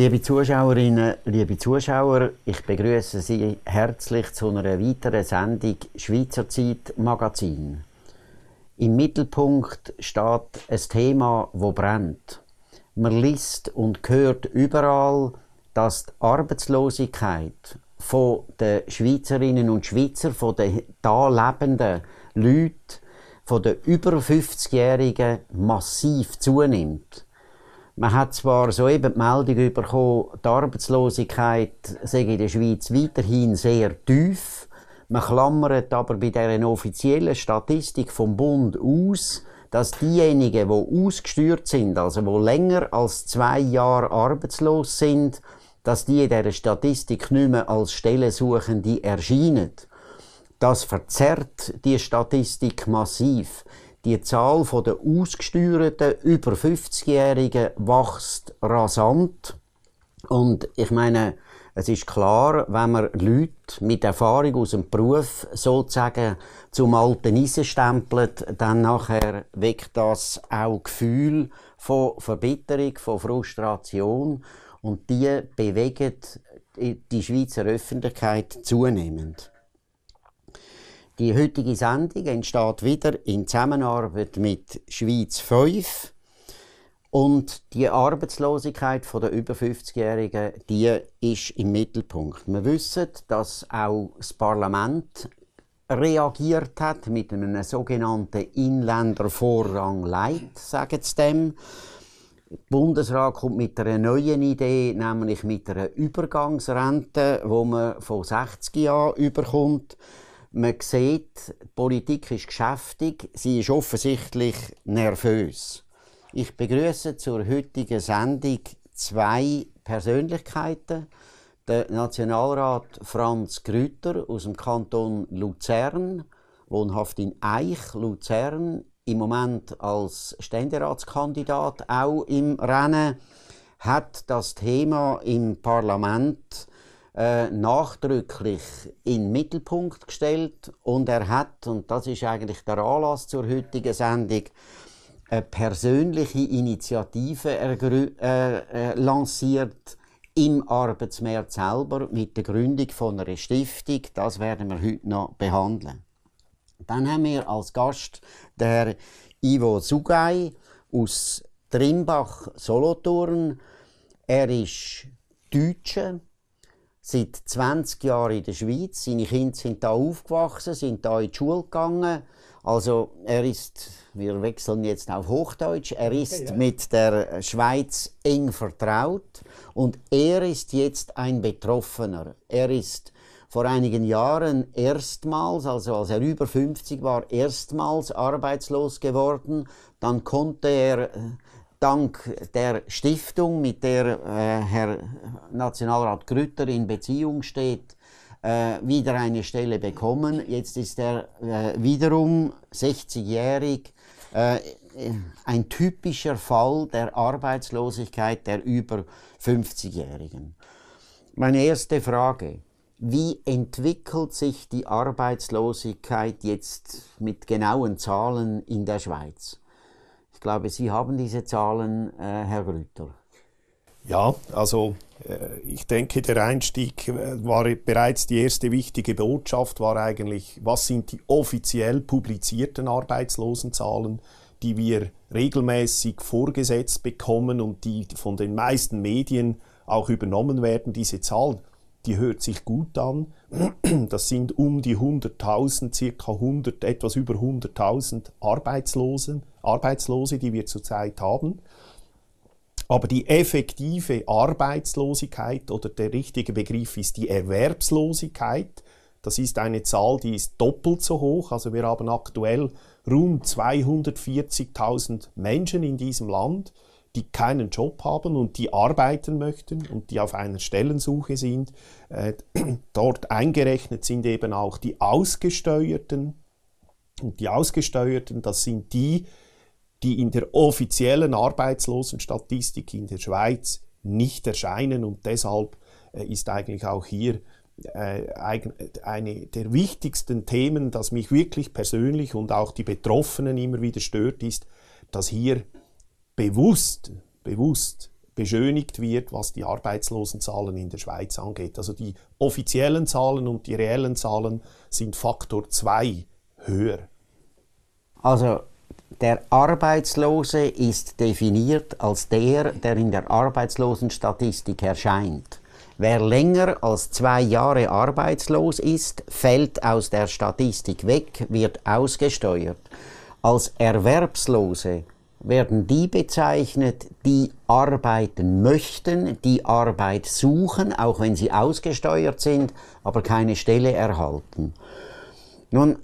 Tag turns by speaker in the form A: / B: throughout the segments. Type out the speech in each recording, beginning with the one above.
A: Liebe Zuschauerinnen, liebe Zuschauer, ich begrüße Sie herzlich zu einer weiteren Sendung Schweizer Zeit Magazin. Im Mittelpunkt steht ein Thema, das brennt. Man liest und hört überall, dass die Arbeitslosigkeit von den Schweizerinnen und Schweizer, von den da lebenden Leuten, von den über 50-Jährigen massiv zunimmt. Man hat zwar soeben die Meldung bekommen, die Arbeitslosigkeit sei in der Schweiz weiterhin sehr tief. Man klammert aber bei dieser offiziellen Statistik vom Bund aus, dass diejenigen, die ausgestürzt sind, also die länger als zwei Jahre arbeitslos sind, dass die in dieser Statistik nicht mehr als Stellensuchende erscheinen. Das verzerrt die Statistik massiv die Zahl der ausgesteuerten über 50-Jährigen wächst rasant. Und ich meine, es ist klar, wenn man Leute mit Erfahrung aus dem Beruf sozusagen zum alten Eisen stempelt, dann nachher weckt das auch Gefühl von Verbitterung, von Frustration. Und die bewegt die Schweizer Öffentlichkeit zunehmend. Die heutige Sendung entsteht wieder in Zusammenarbeit mit Schweiz 5. Und die Arbeitslosigkeit der über 50-Jährigen, die ist im Mittelpunkt. Wir wissen, dass auch das Parlament reagiert hat mit einem sogenannten Inländervorrang-Leid, sagen sie dem. Der Bundesrat kommt mit einer neuen Idee, nämlich mit einer Übergangsrente, wo man von 60 Jahren überkommt. Man sieht, die Politik ist geschäftig, sie ist offensichtlich nervös. Ich begrüße zur heutigen Sendung zwei Persönlichkeiten. Der Nationalrat Franz Grüter aus dem Kanton Luzern, wohnhaft in Eich, Luzern, im Moment als Ständeratskandidat auch im Rennen, hat das Thema im Parlament äh, nachdrücklich in den Mittelpunkt gestellt und er hat, und das ist eigentlich der Anlass zur heutigen Sendung, eine persönliche Initiative äh, äh, lanciert im Arbeitsmarkt selber mit der Gründung von einer Stiftung. Das werden wir heute noch behandeln. Dann haben wir als Gast der Ivo Sugai aus Trimbach, Solothurn. Er ist Deutscher, seit 20 Jahren in der Schweiz. Seine Kinder sind da aufgewachsen, sind da in die Schule gegangen. Also er ist, wir wechseln jetzt auf Hochdeutsch, er ist okay, ja. mit der Schweiz eng vertraut und er ist jetzt ein Betroffener. Er ist vor einigen Jahren erstmals, also als er über 50 war, erstmals arbeitslos geworden. Dann konnte er äh, dank der Stiftung, mit der äh, Herr Nationalrat Grütter in Beziehung steht, äh, wieder eine Stelle bekommen. Jetzt ist er äh, wiederum 60-jährig. Äh, äh, ein typischer Fall der Arbeitslosigkeit der über 50-Jährigen. Meine erste Frage. Wie entwickelt sich die Arbeitslosigkeit jetzt mit genauen Zahlen in der Schweiz? Ich glaube, Sie haben diese Zahlen, äh, Herr Rüther. Ja, also äh, ich denke, der
B: Einstieg äh, war bereits die erste wichtige Botschaft, war eigentlich, was sind die offiziell publizierten Arbeitslosenzahlen, die wir regelmäßig vorgesetzt bekommen und die von den meisten Medien auch übernommen werden. Diese Zahl, die hört sich gut an. Das sind um die 100.000, circa 100, etwas über 100.000 Arbeitslosen Arbeitslose, die wir zurzeit haben. Aber die effektive Arbeitslosigkeit oder der richtige Begriff ist die Erwerbslosigkeit. Das ist eine Zahl, die ist doppelt so hoch. Also wir haben aktuell rund 240.000 Menschen in diesem Land, die keinen Job haben und die arbeiten möchten und die auf einer Stellensuche sind. Äh, dort eingerechnet sind eben auch die Ausgesteuerten. Und die Ausgesteuerten, das sind die, die in der offiziellen Arbeitslosenstatistik in der Schweiz nicht erscheinen und deshalb äh, ist eigentlich auch hier äh, eine der wichtigsten Themen, das mich wirklich persönlich und auch die Betroffenen immer wieder stört, ist, dass hier bewusst, bewusst beschönigt wird, was die Arbeitslosenzahlen in der Schweiz angeht. Also die offiziellen Zahlen und die reellen Zahlen sind Faktor 2
A: höher. Also der Arbeitslose ist definiert als der, der in der Arbeitslosenstatistik erscheint. Wer länger als zwei Jahre arbeitslos ist, fällt aus der Statistik weg, wird ausgesteuert. Als Erwerbslose werden die bezeichnet, die arbeiten möchten, die Arbeit suchen, auch wenn sie ausgesteuert sind, aber keine Stelle erhalten. Nun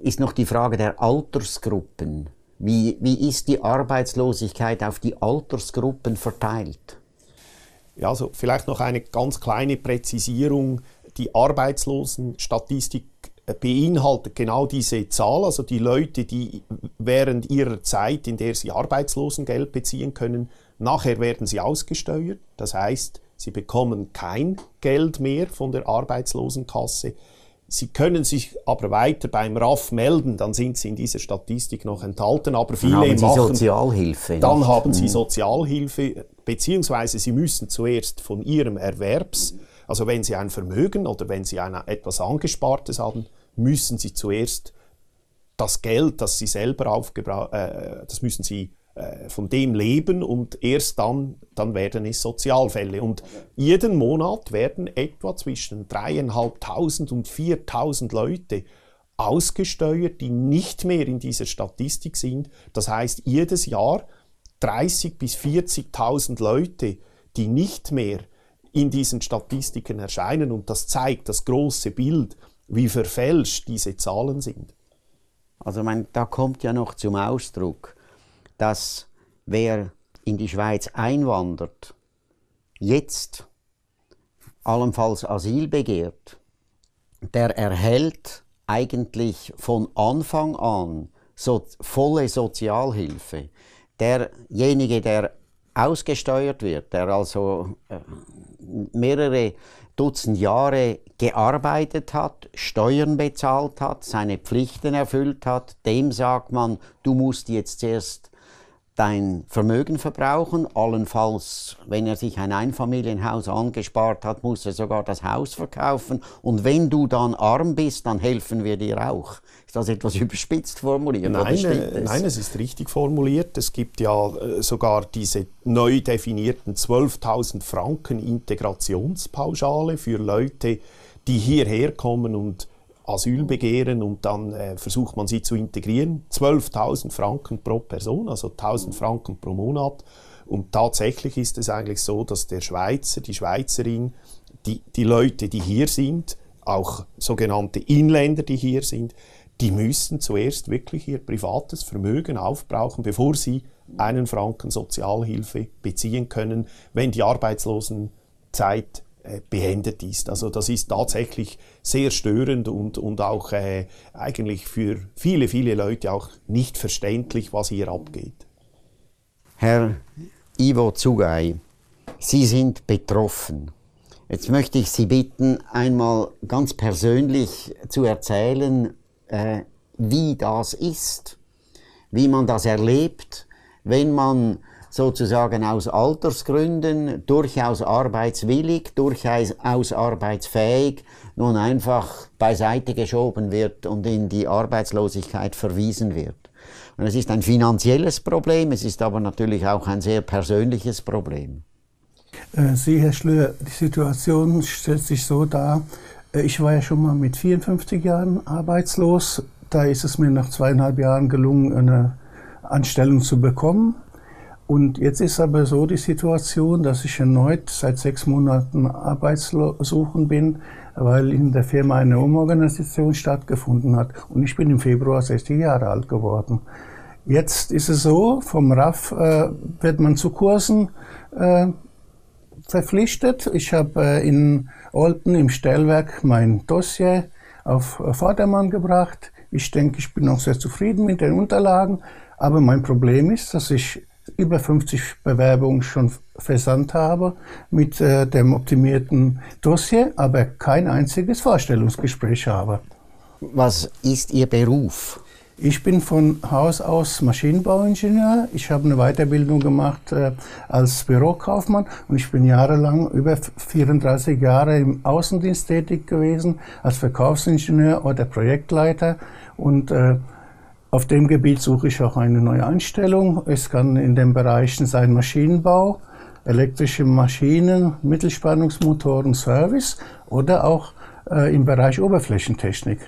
A: ist noch die Frage der Altersgruppen. Wie, wie ist die Arbeitslosigkeit auf die Altersgruppen verteilt? Ja, also vielleicht noch eine ganz kleine
B: Präzisierung. Die Arbeitslosenstatistik beinhaltet genau diese Zahl, also die Leute, die während ihrer Zeit, in der sie Arbeitslosengeld beziehen können, nachher werden sie ausgesteuert. Das heißt, sie bekommen kein Geld mehr von der Arbeitslosenkasse, Sie können sich aber weiter beim RAF melden, dann sind Sie in dieser Statistik noch enthalten. Aber viele dann haben Sie machen, Sozialhilfe. Dann nicht? haben Sie mhm. Sozialhilfe, beziehungsweise Sie müssen zuerst von Ihrem Erwerbs, also wenn Sie ein Vermögen oder wenn Sie eine, etwas Angespartes haben, müssen Sie zuerst das Geld, das Sie selber aufgebraucht äh, das müssen Sie äh, von dem leben und erst dann, dann werden es Sozialfälle. Und jeden Monat werden etwa zwischen 3.500 und 4.000 Leute ausgesteuert, die nicht mehr in dieser Statistik sind. Das heißt, jedes Jahr 30.000 bis 40.000 Leute, die nicht mehr in diesen Statistiken erscheinen. Und das zeigt das große Bild, wie verfälscht diese Zahlen sind.
A: Also, ich meine, da kommt ja noch zum Ausdruck, dass wer in die Schweiz einwandert, jetzt allenfalls Asyl begehrt, der erhält eigentlich von Anfang an so volle Sozialhilfe. Derjenige, der ausgesteuert wird, der also äh, mehrere Dutzend Jahre gearbeitet hat, Steuern bezahlt hat, seine Pflichten erfüllt hat, dem sagt man, du musst jetzt erst dein Vermögen verbrauchen. Allenfalls, wenn er sich ein Einfamilienhaus angespart hat, muss er sogar das Haus verkaufen. Und wenn du dann arm bist, dann helfen wir dir auch. Ist das etwas überspitzt formuliert? Nein, es? Äh, nein es
B: ist richtig formuliert. Es gibt ja äh, sogar diese neu definierten 12.000 Franken Integrationspauschale für Leute, die hierher kommen und Asyl begehren und dann äh, versucht man sie zu integrieren. 12.000 Franken pro Person, also 1.000 Franken pro Monat. Und tatsächlich ist es eigentlich so, dass der Schweizer, die Schweizerin, die, die Leute, die hier sind, auch sogenannte Inländer, die hier sind, die müssen zuerst wirklich ihr privates Vermögen aufbrauchen, bevor sie einen Franken Sozialhilfe beziehen können, wenn die Arbeitslosenzeit äh, beendet ist. Also das ist tatsächlich sehr störend und, und auch äh, eigentlich für
A: viele, viele Leute auch nicht verständlich, was hier abgeht. Herr Ivo Zugay, Sie sind betroffen. Jetzt möchte ich Sie bitten, einmal ganz persönlich zu erzählen, äh, wie das ist, wie man das erlebt, wenn man sozusagen aus Altersgründen durchaus arbeitswillig, durchaus arbeitsfähig, nun einfach beiseite geschoben wird und in die Arbeitslosigkeit verwiesen wird. Und es ist ein finanzielles Problem, es ist aber natürlich auch ein sehr persönliches Problem.
C: Äh, Sie, Herr Schlöer, die Situation stellt sich so dar, äh, ich war ja schon mal mit 54 Jahren arbeitslos. Da ist es mir nach zweieinhalb Jahren gelungen, eine Anstellung zu bekommen. Und jetzt ist aber so die Situation, dass ich erneut seit sechs Monaten arbeitssuchend bin, weil in der Firma eine Umorganisation stattgefunden hat. Und ich bin im Februar 60 Jahre alt geworden. Jetzt ist es so, vom RAF äh, wird man zu Kursen äh, verpflichtet. Ich habe äh, in Olten im Stellwerk mein Dossier auf Vordermann gebracht. Ich denke, ich bin auch sehr zufrieden mit den Unterlagen. Aber mein Problem ist, dass ich über 50 Bewerbungen schon versandt habe mit äh, dem optimierten Dossier, aber kein einziges Vorstellungsgespräch habe. Was ist Ihr Beruf? Ich bin von Haus aus Maschinenbauingenieur. Ich habe eine Weiterbildung gemacht äh, als Bürokaufmann und ich bin jahrelang, über 34 Jahre im Außendienst tätig gewesen, als Verkaufsingenieur oder Projektleiter und äh, auf dem Gebiet suche ich auch eine neue Einstellung. Es kann in den Bereichen sein Maschinenbau, elektrische Maschinen, Mittelspannungsmotoren, Service oder auch äh, im Bereich Oberflächentechnik.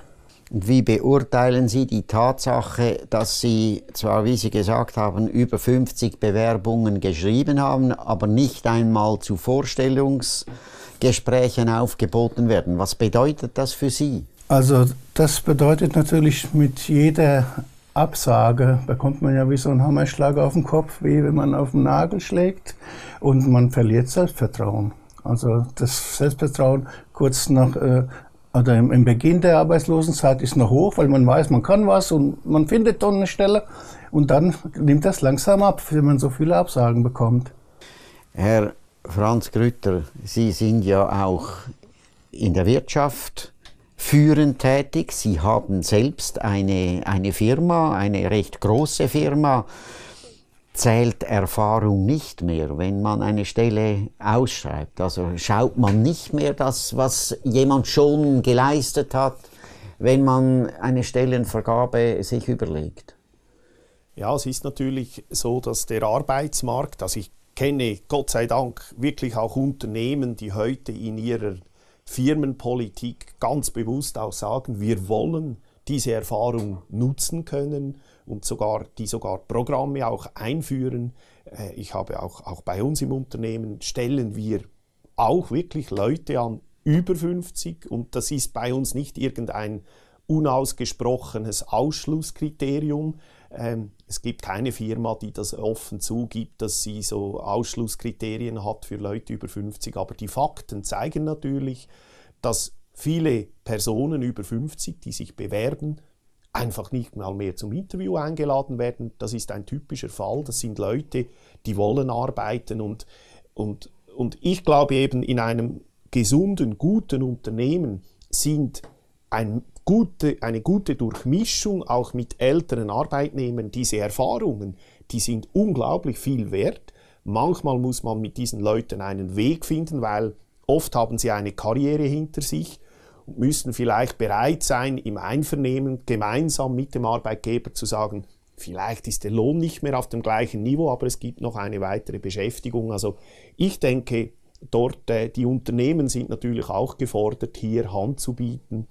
A: Wie beurteilen Sie die Tatsache, dass Sie zwar, wie Sie gesagt haben, über 50 Bewerbungen geschrieben haben, aber nicht einmal zu Vorstellungsgesprächen aufgeboten werden? Was bedeutet das für Sie?
C: Also das bedeutet natürlich mit jeder Absage bekommt man ja wie so einen Hammerschlag auf den Kopf, wie wenn man auf den Nagel schlägt und man verliert Selbstvertrauen. Also das Selbstvertrauen kurz nach äh, oder im, im, Beginn der Arbeitslosenzeit ist noch hoch, weil man weiß, man kann was und man findet dann eine Stelle und dann nimmt das langsam ab, wenn man so viele Absagen bekommt.
A: Herr Franz Grütter, Sie sind ja auch in der Wirtschaft führend tätig. Sie haben selbst eine, eine Firma, eine recht große Firma. Zählt Erfahrung nicht mehr, wenn man eine Stelle ausschreibt. Also schaut man nicht mehr das, was jemand schon geleistet hat, wenn man eine Stellenvergabe sich überlegt.
B: Ja, es ist natürlich so, dass der Arbeitsmarkt, also ich kenne Gott sei Dank wirklich auch Unternehmen, die heute in ihrer Firmenpolitik ganz bewusst auch sagen, wir wollen diese Erfahrung nutzen können und sogar, die sogar Programme auch einführen. Äh, ich habe auch, auch bei uns im Unternehmen stellen wir auch wirklich Leute an über 50 und das ist bei uns nicht irgendein unausgesprochenes Ausschlusskriterium. Ähm, es gibt keine Firma, die das offen zugibt, dass sie so Ausschlusskriterien hat für Leute über 50. Aber die Fakten zeigen natürlich, dass viele Personen über 50, die sich bewerben, einfach nicht mal mehr zum Interview eingeladen werden. Das ist ein typischer Fall. Das sind Leute, die wollen arbeiten und, und, und ich glaube eben in einem gesunden, guten Unternehmen sind ein gute, eine gute Durchmischung auch mit älteren Arbeitnehmern, diese Erfahrungen, die sind unglaublich viel wert. Manchmal muss man mit diesen Leuten einen Weg finden, weil oft haben sie eine Karriere hinter sich und müssen vielleicht bereit sein, im Einvernehmen gemeinsam mit dem Arbeitgeber zu sagen, vielleicht ist der Lohn nicht mehr auf dem gleichen Niveau, aber es gibt noch eine weitere Beschäftigung. Also ich denke, dort, äh, die Unternehmen sind natürlich auch gefordert, hier Hand zu bieten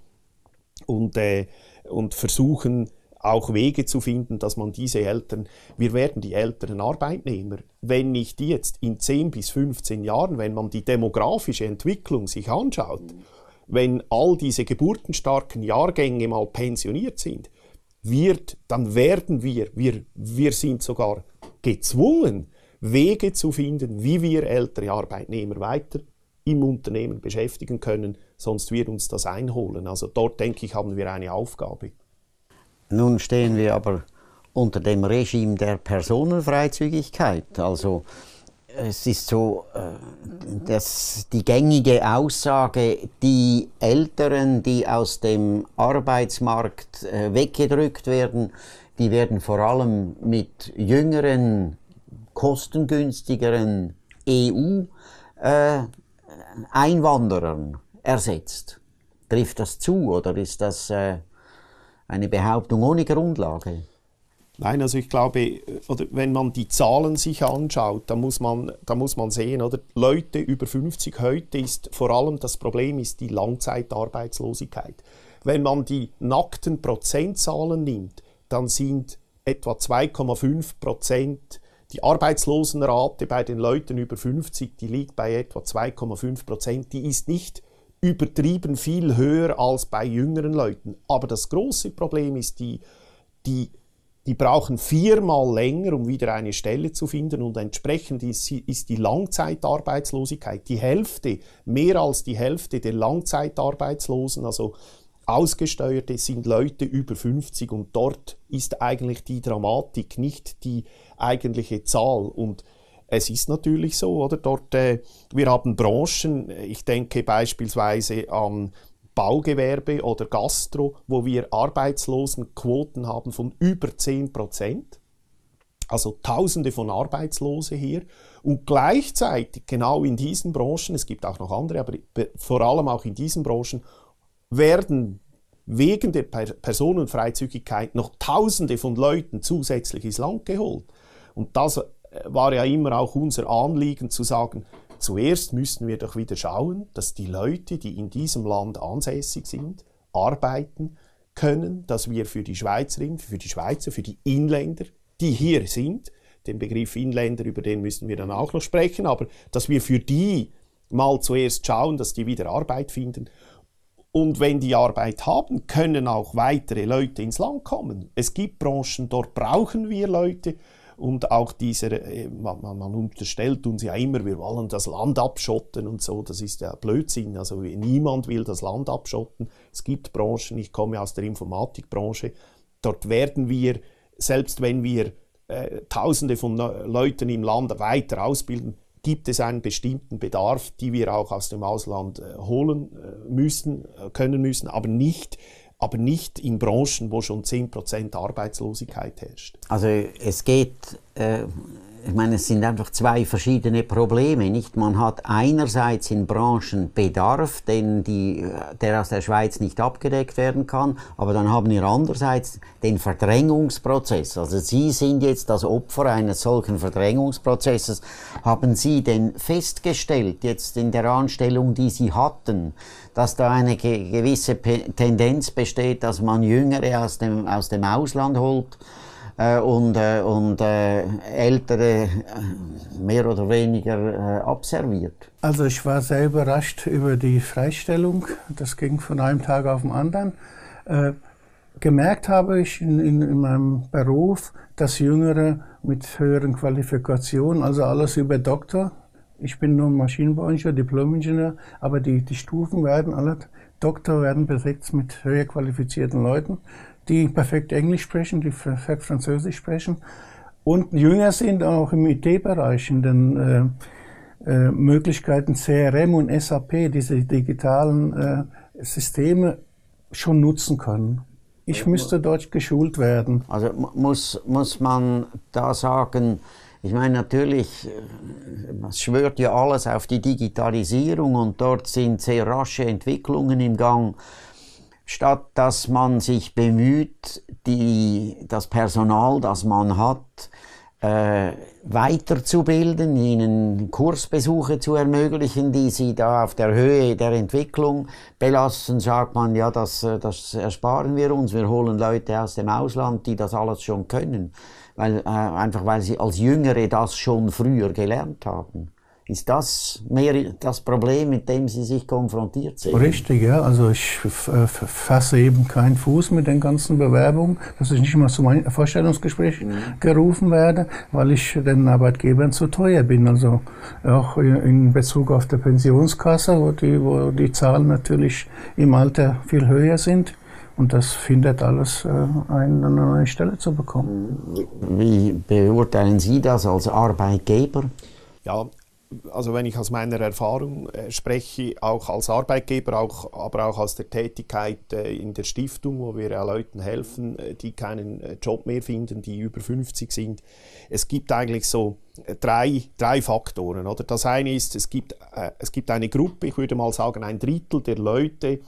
B: und, äh, und versuchen auch Wege zu finden, dass man diese Eltern, wir werden die älteren Arbeitnehmer, wenn nicht jetzt in 10 bis 15 Jahren, wenn man die demografische Entwicklung sich anschaut, wenn all diese geburtenstarken Jahrgänge mal pensioniert sind, wird, dann werden wir, wir, wir sind sogar gezwungen, Wege zu finden, wie wir ältere Arbeitnehmer weiter im Unternehmen beschäftigen können, sonst wird uns das einholen. Also dort, denke ich, haben wir eine Aufgabe.
A: Nun stehen wir aber unter dem Regime der Personenfreizügigkeit. Also es ist so, äh, dass die gängige Aussage, die Älteren, die aus dem Arbeitsmarkt äh, weggedrückt werden, die werden vor allem mit jüngeren, kostengünstigeren EU-Einwanderern äh, ersetzt. Trifft das zu oder ist das äh, eine Behauptung ohne Grundlage? Nein, also ich glaube, äh, oder wenn man die Zahlen sich anschaut, dann
B: muss man, dann muss man sehen, oder Leute über 50 heute ist vor allem das Problem ist die Langzeitarbeitslosigkeit. Wenn man die nackten Prozentzahlen nimmt, dann sind etwa 2,5 Prozent die Arbeitslosenrate bei den Leuten über 50, die liegt bei etwa 2,5 Prozent. Die ist nicht übertrieben viel höher als bei jüngeren Leuten. Aber das große Problem ist, die, die, die brauchen viermal länger, um wieder eine Stelle zu finden und entsprechend ist, ist die Langzeitarbeitslosigkeit die Hälfte, mehr als die Hälfte der Langzeitarbeitslosen, also Ausgesteuerte sind Leute über 50 und dort ist eigentlich die Dramatik, nicht die eigentliche Zahl. Und es ist natürlich so, oder? Dort, äh, wir haben Branchen, ich denke beispielsweise an Baugewerbe oder Gastro, wo wir Arbeitslosenquoten haben von über 10 Prozent. Also Tausende von Arbeitslosen hier. Und gleichzeitig, genau in diesen Branchen, es gibt auch noch andere, aber vor allem auch in diesen Branchen, werden wegen der per Personenfreizügigkeit noch Tausende von Leuten zusätzlich ins Land geholt. Und das war ja immer auch unser Anliegen zu sagen, zuerst müssen wir doch wieder schauen, dass die Leute, die in diesem Land ansässig sind, arbeiten können, dass wir für die Schweizerinnen, für die Schweizer, für die Inländer, die hier sind, den Begriff Inländer, über den müssen wir dann auch noch sprechen, aber dass wir für die mal zuerst schauen, dass die wieder Arbeit finden. Und wenn die Arbeit haben, können auch weitere Leute ins Land kommen. Es gibt Branchen, dort brauchen wir Leute und auch dieser, äh, man, man, man unterstellt uns ja immer, wir wollen das Land abschotten und so, das ist ja Blödsinn. Also niemand will das Land abschotten. Es gibt Branchen, ich komme aus der Informatikbranche, dort werden wir, selbst wenn wir äh, Tausende von Leuten im Land weiter ausbilden, gibt es einen bestimmten Bedarf, die wir auch aus dem Ausland äh, holen äh, müssen, können müssen, aber nicht aber nicht in Branchen, wo schon 10% Arbeitslosigkeit herrscht.
A: Also es geht, äh, ich meine, es sind einfach zwei verschiedene Probleme. Nicht? Man hat einerseits in Branchen Bedarf, den die, der aus der Schweiz nicht abgedeckt werden kann, aber dann haben wir andererseits den Verdrängungsprozess. Also Sie sind jetzt das Opfer eines solchen Verdrängungsprozesses. Haben Sie denn festgestellt, jetzt in der Anstellung, die Sie hatten, dass da eine gewisse Tendenz besteht, dass man Jüngere aus dem, aus dem Ausland holt äh, und, äh, und äh, Ältere äh, mehr oder weniger äh, abserviert.
C: Also ich war sehr überrascht über die Freistellung. Das ging von einem Tag auf den anderen. Äh, gemerkt habe ich in, in, in meinem Beruf, dass Jüngere mit höheren Qualifikationen, also alles über Doktor, ich bin nur Maschinenbauingenieur, Diplomingenieur, aber die, die Stufen werden alle, Doktor werden besetzt mit höher qualifizierten Leuten, die perfekt Englisch sprechen, die perfekt Französisch sprechen und jünger sind auch im IT-Bereich, in den äh, äh, Möglichkeiten CRM und SAP, diese digitalen äh, Systeme schon nutzen können. Ich müsste Deutsch geschult werden.
A: Also muss, muss man da sagen, ich meine, natürlich, es äh, schwört ja alles auf die Digitalisierung und dort sind sehr rasche Entwicklungen im Gang. Statt dass man sich bemüht, die, das Personal, das man hat, äh, weiterzubilden, ihnen Kursbesuche zu ermöglichen, die sie da auf der Höhe der Entwicklung belassen, sagt man, ja, das, äh, das ersparen wir uns, wir holen Leute aus dem Ausland, die das alles schon können weil, äh, einfach weil sie als Jüngere das schon früher gelernt haben. Ist das mehr das Problem, mit dem Sie sich konfrontiert sehen? Richtig,
C: ja. Also ich äh, fasse eben keinen Fuß mit den ganzen Bewerbungen, dass ich nicht mal zu meinem Vorstellungsgespräch mhm. gerufen werde, weil ich den Arbeitgebern zu teuer bin. Also auch in Bezug auf die Pensionskasse, wo die, wo die Zahlen natürlich im Alter viel höher sind. Und das findet alles äh, einen, eine neue
B: Stelle zu bekommen.
A: Wie beurteilen Sie das als Arbeitgeber?
B: Ja, also wenn ich aus meiner Erfahrung äh, spreche, auch als Arbeitgeber, auch, aber auch aus der Tätigkeit äh, in der Stiftung, wo wir Leuten helfen, die keinen Job mehr finden, die über 50 sind. Es gibt eigentlich so drei, drei Faktoren. Oder? Das eine ist, es gibt, es gibt eine Gruppe, ich würde mal sagen ein Drittel der Leute,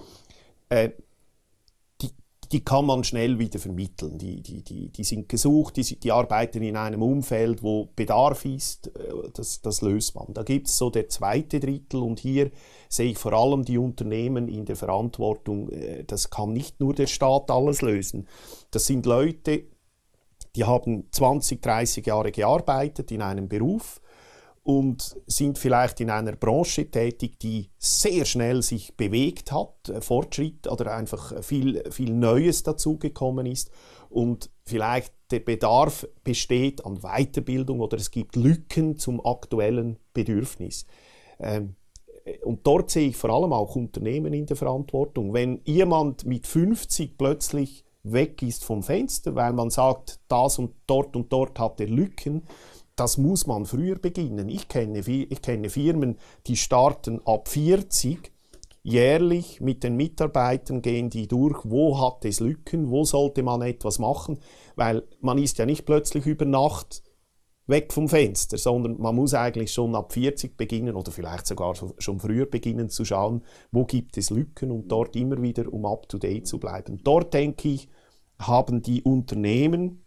B: die kann man schnell wieder vermitteln. Die, die, die, die sind gesucht, die, die arbeiten in einem Umfeld, wo Bedarf ist, äh, das, das löst man. Da gibt es so der zweite Drittel und hier sehe ich vor allem die Unternehmen in der Verantwortung, äh, das kann nicht nur der Staat alles lösen. Das sind Leute, die haben 20, 30 Jahre gearbeitet in einem Beruf, und sind vielleicht in einer Branche tätig, die sehr schnell sich bewegt hat, äh, Fortschritt oder einfach viel, viel Neues dazugekommen ist und vielleicht der Bedarf besteht an Weiterbildung oder es gibt Lücken zum aktuellen Bedürfnis. Ähm, äh, und dort sehe ich vor allem auch Unternehmen in der Verantwortung. Wenn jemand mit 50 plötzlich weg ist vom Fenster, weil man sagt, das und dort und dort hat er Lücken, das muss man früher beginnen. Ich kenne, ich kenne Firmen, die starten ab 40 jährlich mit den Mitarbeitern gehen die durch, wo hat es Lücken, wo sollte man etwas machen, weil man ist ja nicht plötzlich über Nacht weg vom Fenster, sondern man muss eigentlich schon ab 40 beginnen oder vielleicht sogar schon früher beginnen zu schauen, wo gibt es Lücken und dort immer wieder, um up-to-date zu bleiben. Dort denke ich, haben die Unternehmen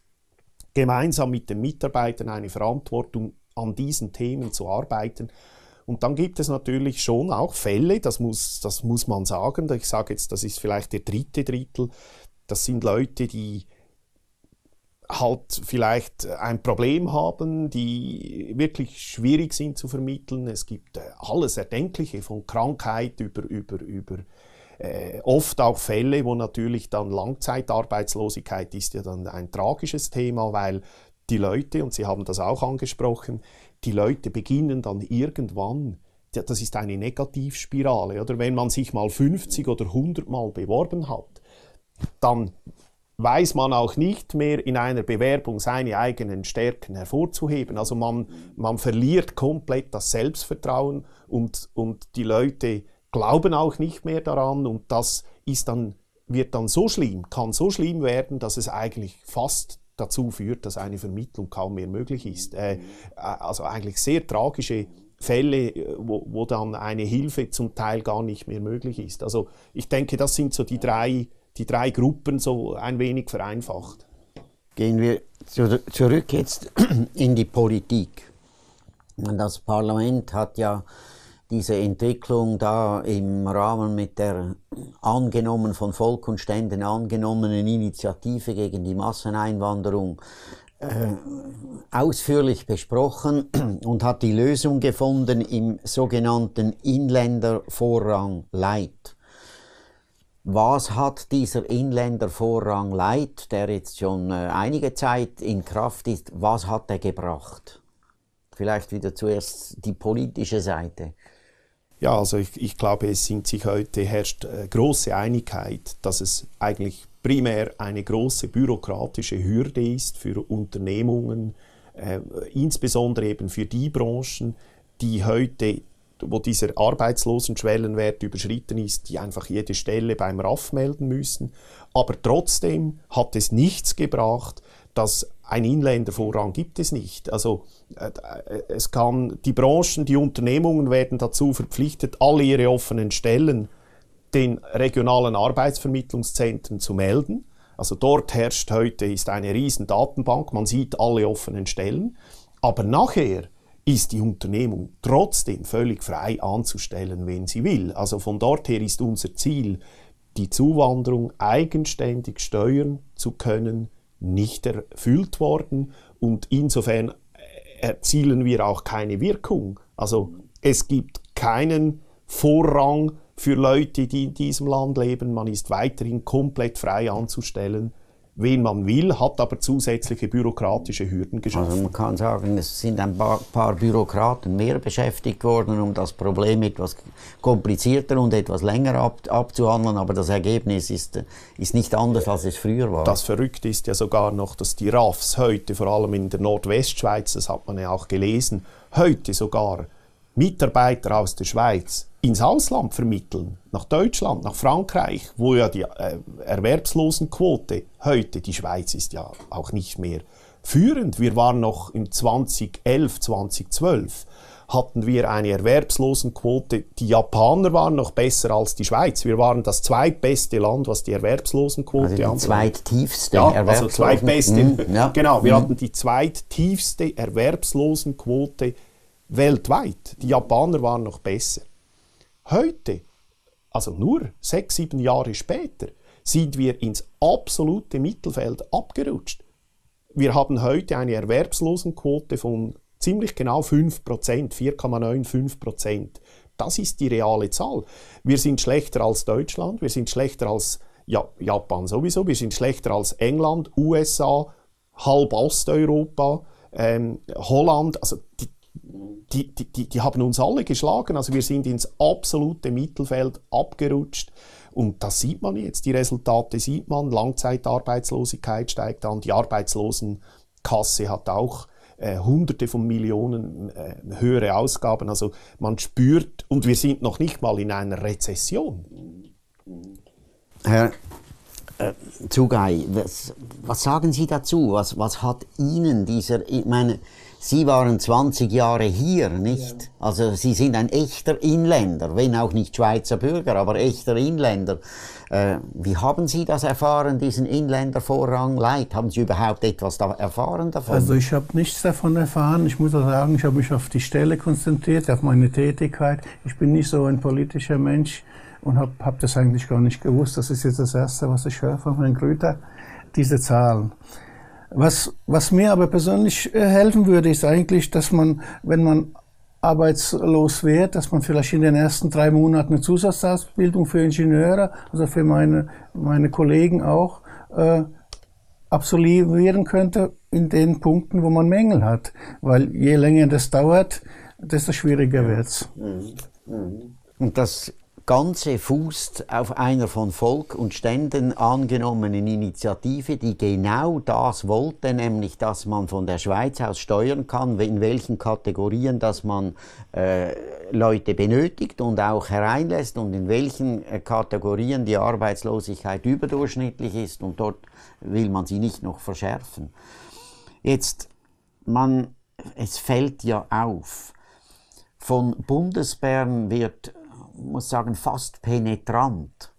B: gemeinsam mit den Mitarbeitern eine Verantwortung, an diesen Themen zu arbeiten. Und dann gibt es natürlich schon auch Fälle, das muss, das muss man sagen, ich sage jetzt, das ist vielleicht der dritte Drittel, das sind Leute, die halt vielleicht ein Problem haben, die wirklich schwierig sind zu vermitteln. Es gibt äh, alles Erdenkliche von Krankheit über, über, über äh, oft auch Fälle, wo natürlich dann Langzeitarbeitslosigkeit ist ja dann ein tragisches Thema, weil die Leute, und Sie haben das auch angesprochen, die Leute beginnen dann irgendwann das ist eine Negativspirale. Oder wenn man sich mal 50 oder 100 Mal beworben hat, dann weiß man auch nicht mehr in einer Bewerbung seine eigenen Stärken hervorzuheben. Also man, man verliert komplett das Selbstvertrauen und, und die Leute glauben auch nicht mehr daran und das ist dann, wird dann so schlimm, kann so schlimm werden, dass es eigentlich fast dazu führt, dass eine Vermittlung kaum mehr möglich ist. Äh, äh also eigentlich sehr tragische Fälle, äh, wo, wo, dann eine Hilfe zum Teil gar nicht mehr möglich ist. Also ich denke, das sind so die drei, die drei Gruppen so ein wenig vereinfacht.
A: Gehen wir zu, zurück jetzt in die Politik. Das Parlament hat ja diese Entwicklung da im Rahmen mit der angenommen von Volk und Ständen angenommenen Initiative gegen die Masseneinwanderung äh, ausführlich besprochen und hat die Lösung gefunden im sogenannten Inländervorrang-Leid. Was hat dieser Inländervorrang-Leid, der jetzt schon äh, einige Zeit in Kraft ist, was hat er gebracht? Vielleicht wieder zuerst die politische Seite. Ja, also ich, ich glaube, es sind sich heute herrscht
B: äh, große Einigkeit, dass es eigentlich primär eine große bürokratische Hürde ist für Unternehmungen, äh, insbesondere eben für die Branchen, die heute wo dieser Arbeitslosenschwellenwert überschritten ist, die einfach jede Stelle beim RAF melden müssen. Aber trotzdem hat es nichts gebracht, dass ein Inländervorrang gibt es nicht. Also äh, äh, es kann die Branchen, die Unternehmungen werden dazu verpflichtet, alle ihre offenen Stellen den regionalen Arbeitsvermittlungszentren zu melden. Also dort herrscht heute ist eine riesen Datenbank, man sieht alle offenen Stellen, aber nachher ist die Unternehmung trotzdem völlig frei anzustellen, wenn sie will. Also von dort her ist unser Ziel, die Zuwanderung eigenständig steuern zu können nicht erfüllt worden und insofern erzielen wir auch keine Wirkung. Also es gibt keinen Vorrang für Leute, die in diesem Land leben. Man ist weiterhin komplett frei anzustellen wen man will, hat aber
A: zusätzliche bürokratische Hürden geschaffen. Also man kann sagen, es sind ein paar, Bürokraten mehr beschäftigt worden, um das Problem etwas komplizierter und etwas länger ab, abzuhandeln, aber das Ergebnis ist, ist nicht anders, als es früher war. Das Verrückte ist ja sogar noch,
B: dass die RAFs heute, vor allem in der Nordwestschweiz, das hat man ja auch gelesen, heute sogar Mitarbeiter aus der Schweiz ins Ausland vermitteln, nach Deutschland, nach Frankreich, wo ja die äh, Erwerbslosenquote heute, die Schweiz ist ja auch nicht mehr führend. Wir waren noch im 2011, 2012 hatten wir eine Erwerbslosenquote. Die Japaner waren noch besser als die Schweiz. Wir waren das zweitbeste Land, was die Erwerbslosenquote also anbelangt.
A: Zweittiefste ja, also Erwerbslosen. Also zweitbeste. Mm, ja. Genau, wir mm. hatten
B: die zweittiefste Erwerbslosenquote weltweit. Die Japaner waren noch besser. Heute, also nur sechs, sieben Jahre später, sind wir ins absolute Mittelfeld abgerutscht. Wir haben heute eine Erwerbslosenquote von ziemlich genau 5 4,95 Das ist die reale Zahl. Wir sind schlechter als Deutschland, wir sind schlechter als ja, Japan sowieso, wir sind schlechter als England, USA, halb Osteuropa, ähm, Holland. Also die, die, die, die, haben uns alle geschlagen. Also wir sind ins absolute Mittelfeld abgerutscht. Und das sieht man jetzt. Die Resultate sieht man. Langzeitarbeitslosigkeit steigt an. Die Arbeitslosenkasse hat auch äh, Hunderte von Millionen äh, höhere Ausgaben. Also man spürt, und wir sind noch nicht mal in einer Rezession.
A: Herr äh, Zugay, was, was, sagen Sie dazu? Was, was hat Ihnen dieser, ich meine, Sie waren 20 Jahre hier, nicht? Also Sie sind ein echter Inländer, wenn auch nicht Schweizer Bürger, aber echter Inländer. Äh, wie haben Sie das erfahren, diesen Inländervorrang Leid? Haben Sie überhaupt etwas da erfahren davon? Also ich
C: habe nichts davon erfahren. Ich muss auch sagen, ich habe mich auf die Stelle konzentriert, auf meine Tätigkeit. Ich bin nicht so ein politischer Mensch und habe hab das eigentlich gar nicht gewusst. Das ist jetzt das Erste, was ich höre von Herrn Grüter, diese Zahlen. Was, was mir aber persönlich äh, helfen würde, ist eigentlich, dass man, wenn man arbeitslos wird, dass man vielleicht in den ersten drei Monaten eine Zusatzausbildung für Ingenieure, also für meine, meine Kollegen auch, äh, absolvieren könnte in den Punkten, wo man Mängel hat. Weil je länger das dauert, desto schwieriger wird es.
A: Mhm. Mhm. Und das Ganze fußt auf einer von Volk und Ständen angenommenen Initiative, die genau das wollte, nämlich dass man von der Schweiz aus steuern kann, in welchen Kategorien dass man äh, Leute benötigt und auch hereinlässt und in welchen äh, Kategorien die Arbeitslosigkeit überdurchschnittlich ist und dort will man sie nicht noch verschärfen. Jetzt, man, es fällt ja auf, von Bundesbären wird muss sagen, fast penetrant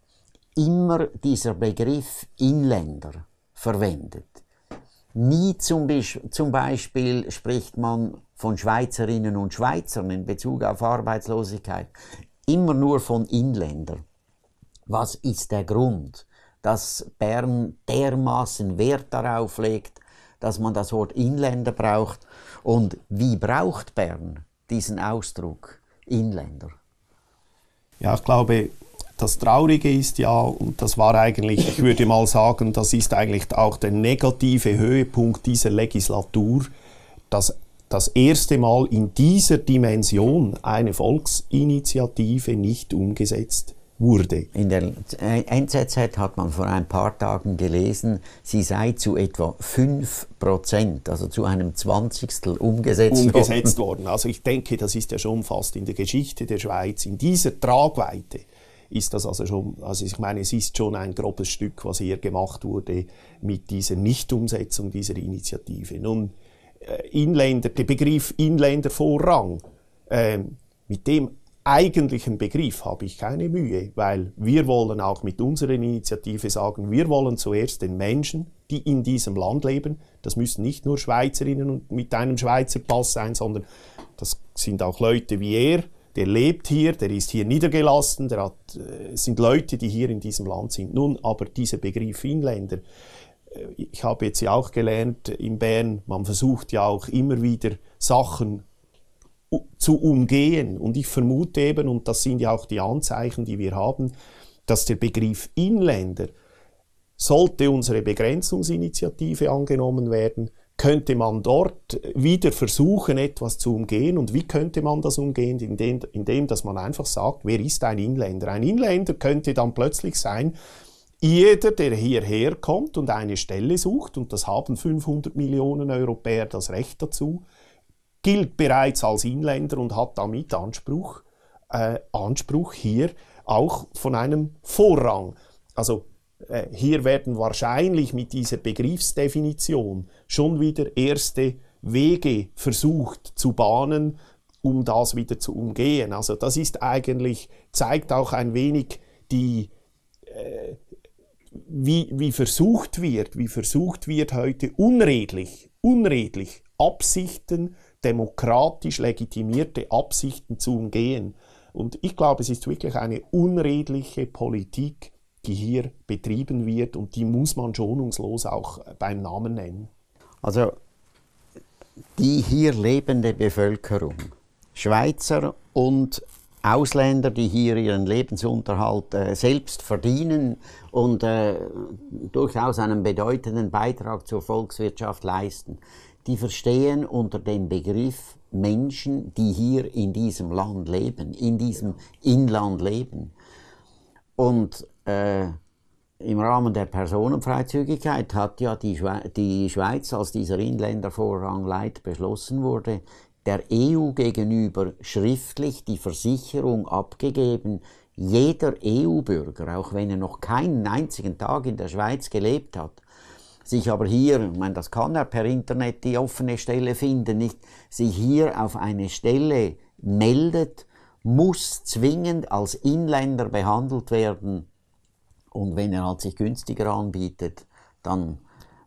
A: immer dieser Begriff Inländer verwendet. Nie zum, Beispiel spricht man von Schweizerinnen und Schweizern in Bezug auf Arbeitslosigkeit, immer nur von Inländer. Was ist der Grund, dass Bern dermaßen Wert darauf legt, dass man das Wort Inländer braucht? Und wie braucht Bern diesen Ausdruck Inländer? Ja, ich glaube, das Traurige
B: ist ja, und das war eigentlich, ich würde mal sagen, das ist eigentlich auch der negative Höhepunkt dieser Legislatur, dass das erste Mal in dieser
A: Dimension eine Volksinitiative nicht umgesetzt wurde. In der NZZ hat man vor ein paar Tagen gelesen, sie sei zu etwa 5 Prozent, also zu einem Zwanzigstel umgesetzt, umgesetzt
B: worden. worden. Also ich denke, das ist ja schon fast in der Geschichte der Schweiz, in dieser Tragweite ist das also schon, also ich meine, es ist schon ein grobes Stück, was hier gemacht wurde mit dieser Nichtumsetzung dieser Initiative. Nun, äh, Inländer, der Begriff Inländervorrang, ähm, mit dem eigentlichen Begriff habe ich keine Mühe, weil wir wollen auch mit unserer Initiative sagen, wir wollen zuerst den Menschen, die in diesem Land leben, das müssen nicht nur Schweizerinnen mit einem Schweizer Pass sein, sondern das sind auch Leute wie er, der lebt hier, der ist hier niedergelassen, der hat, äh, es sind Leute, die hier in diesem Land sind. Nun, aber dieser Begriff Inländer, äh, ich habe jetzt ja auch gelernt in Bern, man versucht ja auch immer wieder Sachen zu umgehen. Und ich vermute eben, und das sind ja auch die Anzeichen, die wir haben, dass der Begriff Inländer, sollte unsere Begrenzungsinitiative angenommen werden, könnte man dort wieder versuchen, etwas zu umgehen. Und wie könnte man das umgehen? Indem, indem dass man einfach sagt, wer ist ein Inländer? Ein Inländer könnte dann plötzlich sein, jeder, der hierher kommt und eine Stelle sucht, und das haben 500 Millionen Europäer das Recht dazu, gilt bereits als Inländer und hat damit Anspruch, äh, Anspruch hier auch von einem Vorrang. Also äh, hier werden wahrscheinlich mit dieser Begriffsdefinition schon wieder erste Wege versucht zu bahnen, um das wieder zu umgehen. Also das ist eigentlich, zeigt auch ein wenig die, äh, wie, wie versucht wird, wie versucht wird heute unredlich, unredlich Absichten demokratisch legitimierte Absichten zu umgehen. Und ich glaube, es ist wirklich eine unredliche Politik, die hier betrieben wird und die muss man schonungslos auch äh, beim Namen nennen.
A: Also die hier lebende Bevölkerung, Schweizer und Ausländer, die hier ihren Lebensunterhalt äh, selbst verdienen und äh, durchaus einen bedeutenden Beitrag zur Volkswirtschaft leisten, die verstehen unter dem Begriff Menschen, die hier in diesem Land leben, in diesem Inland leben. Und äh, im Rahmen der Personenfreizügigkeit hat ja die, Schwe die Schweiz, als dieser Inländervorrang Leid beschlossen wurde, der EU gegenüber schriftlich die Versicherung abgegeben, jeder EU-Bürger, auch wenn er noch keinen einzigen Tag in der Schweiz gelebt hat, sich aber hier, ich meine, das kann er per Internet die offene Stelle finden, nicht, sich hier auf eine Stelle meldet, muss zwingend als Inländer behandelt werden. Und wenn er halt sich günstiger anbietet, dann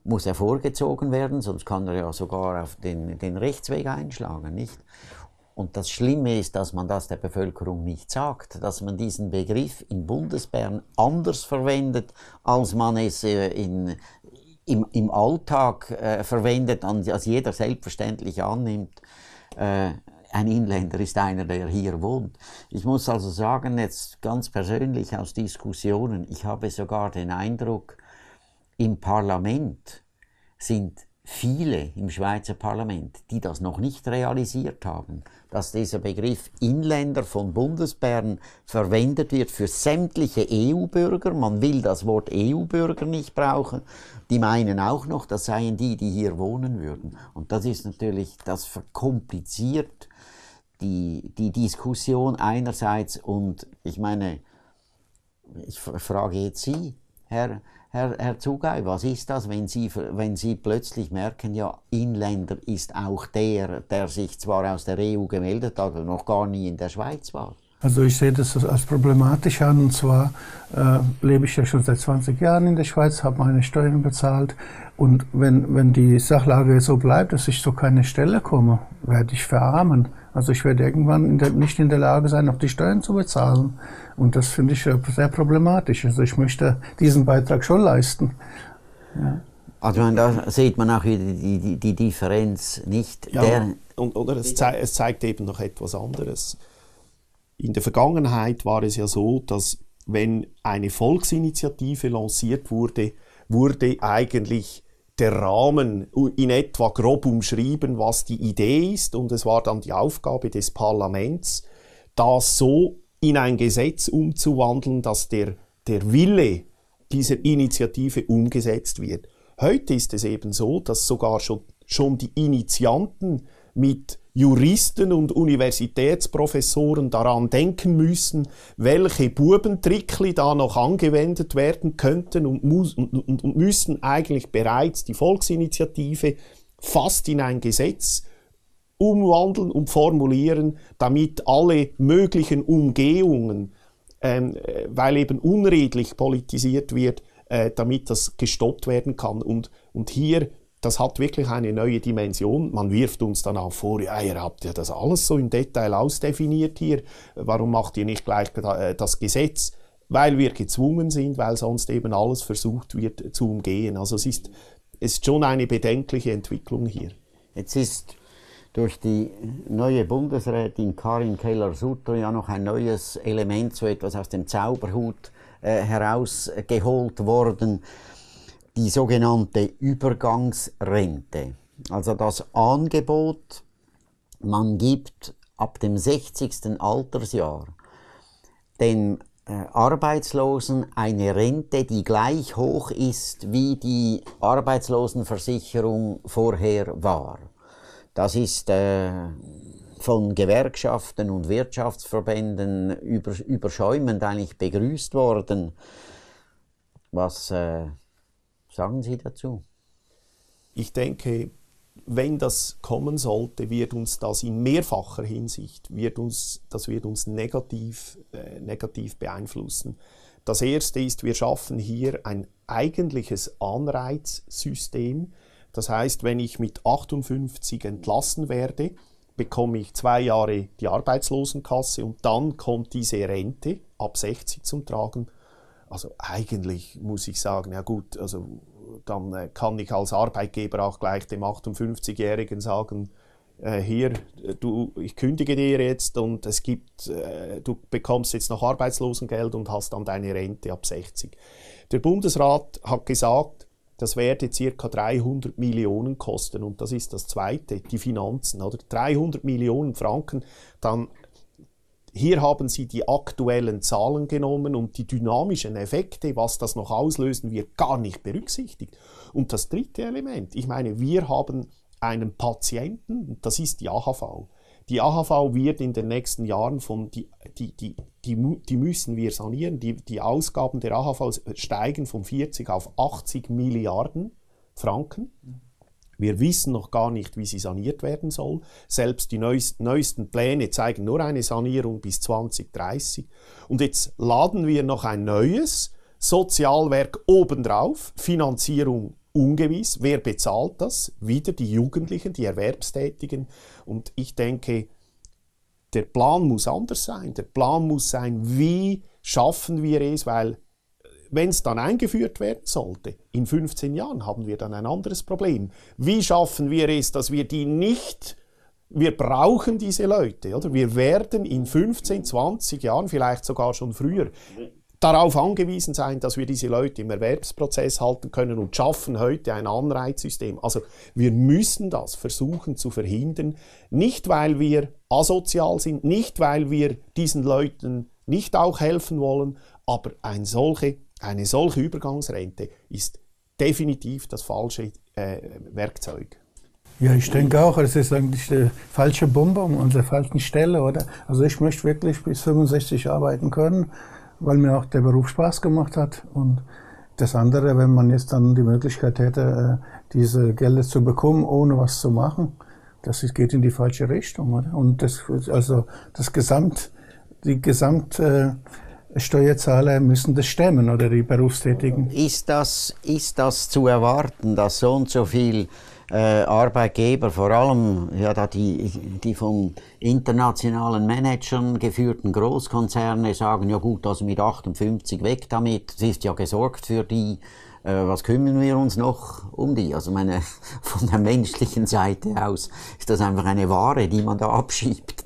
A: muss er vorgezogen werden, sonst kann er ja sogar auf den, den Rechtsweg einschlagen, nicht? Und das Schlimme ist, dass man das der Bevölkerung nicht sagt, dass man diesen Begriff in Bundesbern anders verwendet, als man es äh, in im, im Alltag äh, verwendet, als jeder selbstverständlich annimmt. Äh, ein Inländer ist einer, der hier wohnt. Ich muss also sagen, jetzt ganz persönlich aus Diskussionen, ich habe sogar den Eindruck, im Parlament sind viele im Schweizer Parlament, die das noch nicht realisiert haben, dass dieser Begriff Inländer von Bundesbären verwendet wird für sämtliche EU-Bürger. Man will das Wort EU-Bürger nicht brauchen. Die meinen auch noch, das seien die, die hier wohnen würden. Und das ist natürlich, das verkompliziert die, die Diskussion einerseits und ich meine, ich frage jetzt Sie, Herr Herr, Herr Zugay, was ist das, wenn Sie, wenn Sie plötzlich merken, ja, Inländer ist auch der, der sich zwar aus der EU gemeldet hat, aber noch gar nie in der Schweiz war?
C: Also ich sehe das als problematisch an und zwar äh, lebe ich ja schon seit 20 Jahren in der Schweiz, habe meine Steuern bezahlt und wenn, wenn die Sachlage so bleibt, dass ich zu so keine Stelle komme, werde ich verarmen. Also ich werde irgendwann in der, nicht in der Lage sein, noch die Steuern zu bezahlen. Und das finde ich äh, sehr problematisch. Also ich möchte diesen Beitrag schon leisten.
A: Ja. Also man, da sieht man auch wieder die, die, die Differenz nicht. Ja, der und, oder es, zei es zeigt eben noch etwas
B: anderes. In der Vergangenheit war es ja so, dass wenn eine Volksinitiative lanciert wurde, wurde eigentlich der Rahmen in etwa grob umschrieben, was die Idee ist. Und es war dann die Aufgabe des Parlaments, das so in ein Gesetz umzuwandeln, dass der, der Wille dieser Initiative umgesetzt wird. Heute ist es eben so, dass sogar schon, schon die Initianten mit Juristen und Universitätsprofessoren daran denken müssen, welche Bubentrickli da noch angewendet werden könnten und, und, und, und müssen eigentlich bereits die Volksinitiative fast in ein Gesetz umwandeln und formulieren, damit alle möglichen Umgehungen, ähm, äh, weil eben unredlich politisiert wird, äh, damit das gestoppt werden kann. Und, und hier das hat wirklich eine neue Dimension. Man wirft uns dann auch vor, ja, ihr habt ja das alles so im Detail ausdefiniert hier. Warum macht ihr nicht gleich äh, das Gesetz? Weil wir gezwungen sind, weil sonst eben alles versucht wird zu umgehen. Also es ist, es ist schon eine bedenkliche
A: Entwicklung hier. Jetzt ist durch die neue Bundesrätin Karin Keller-Sutter ja noch ein neues Element, so etwas aus dem Zauberhut äh, herausgeholt worden die sogenannte Übergangsrente. Also das Angebot, man gibt ab dem 60. Altersjahr den äh, Arbeitslosen eine Rente, die gleich hoch ist, wie die Arbeitslosenversicherung vorher war. Das ist äh, von Gewerkschaften und Wirtschaftsverbänden über, überschäumend eigentlich begrüßt worden, was äh, sagen Sie dazu? Ich
B: denke, wenn das kommen sollte, wird uns das in mehrfacher Hinsicht, wird uns, das wird uns negativ, äh, negativ beeinflussen. Das erste ist, wir schaffen hier ein eigentliches Anreizsystem. Das heißt, wenn ich mit 58 entlassen werde, bekomme ich zwei Jahre die Arbeitslosenkasse und dann kommt diese Rente ab 60 zum Tragen. Also eigentlich muss ich sagen, ja gut, also dann äh, kann ich als Arbeitgeber auch gleich dem 58-Jährigen sagen, äh, hier, äh, du, ich kündige dir jetzt und es gibt, du bekommst jetzt noch Arbeitslosengeld und hast dann deine Rente ab 60. Der Bundesrat hat gesagt, das werde ca. 300 Millionen kosten und das ist das Zweite, die Finanzen, oder 300 Millionen Franken, dann hier haben Sie die aktuellen Zahlen genommen und die dynamischen Effekte, was das noch auslösen wird, gar nicht berücksichtigt. Und das dritte Element, ich meine, wir haben einen Patienten, das ist die AHV. Die AHV wird in den nächsten Jahren von, die, die, die, die, die müssen wir sanieren, die, die Ausgaben der AHV steigen von 40 auf 80 Milliarden Franken. Wir wissen noch gar nicht, wie sie saniert werden soll. Selbst die neuesten Pläne zeigen nur eine Sanierung bis 2030. Und jetzt laden wir noch ein neues Sozialwerk obendrauf, Finanzierung ungewiss. Wer bezahlt das? Wieder die Jugendlichen, die Erwerbstätigen. Und ich denke, der Plan muss anders sein. Der Plan muss sein, wie schaffen wir es, weil wenn es dann eingeführt werden sollte, in 15 Jahren haben wir dann ein anderes Problem. Wie schaffen wir es, dass wir die nicht wir brauchen diese Leute, oder? Wir werden in 15, 20 Jahren, vielleicht sogar schon früher, darauf angewiesen sein, dass wir diese Leute im Erwerbsprozess halten können und schaffen heute ein Anreizsystem. Also wir müssen das versuchen zu verhindern, nicht weil wir asozial sind, nicht weil wir diesen Leuten nicht auch helfen wollen, aber eine solche eine solche Übergangsrente ist definitiv das falsche äh, Werkzeug.
C: Ja, ich denke auch, es ist eigentlich der falsche Bonbon an der falschen Stelle, oder? Also ich möchte wirklich bis 65 arbeiten können, weil mir auch der Beruf Spaß gemacht hat. Und das andere, wenn man jetzt dann die Möglichkeit hätte, äh, diese Gelder zu bekommen, ohne was zu machen, das geht in die falsche Richtung, oder? Und das, also das Gesamt, die Gesamt, äh, Steuerzahler müssen das stemmen oder die Berufstätigen.
A: Ist das, ist das zu erwarten, dass so und so viel äh, Arbeitgeber, vor allem ja, da die, die von internationalen Managern geführten Großkonzerne, sagen, ja gut, also mit 58 weg damit, es ist ja gesorgt für die, äh, was kümmern wir uns noch um die? Also meine, von der menschlichen Seite aus ist das einfach eine Ware, die man da abschiebt.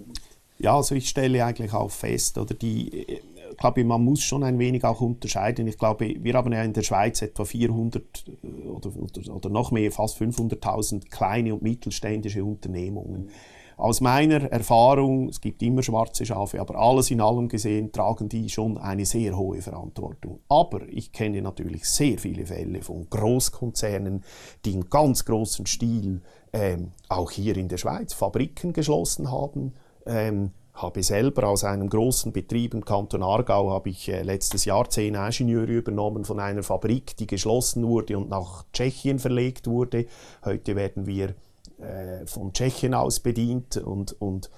A: Ja,
B: also ich stelle eigentlich auch fest, oder die ich glaube, man muss schon ein wenig auch unterscheiden. Ich glaube, wir haben ja in der Schweiz etwa 400 äh, oder, oder, oder noch mehr, fast 500.000 kleine und mittelständische Unternehmungen. Aus meiner Erfahrung, es gibt immer schwarze Schafe, aber alles in allem gesehen tragen die schon eine sehr hohe Verantwortung. Aber ich kenne natürlich sehr viele Fälle von Großkonzernen, die in ganz großen Stil ähm, auch hier in der Schweiz Fabriken geschlossen haben, ähm, habe selber aus einem großen Betrieb im Kanton Aargau habe ich äh, letztes Jahr zehn Ingenieure übernommen von einer Fabrik, die geschlossen wurde und nach Tschechien verlegt wurde. Heute werden wir äh, von Tschechien aus bedient und, und,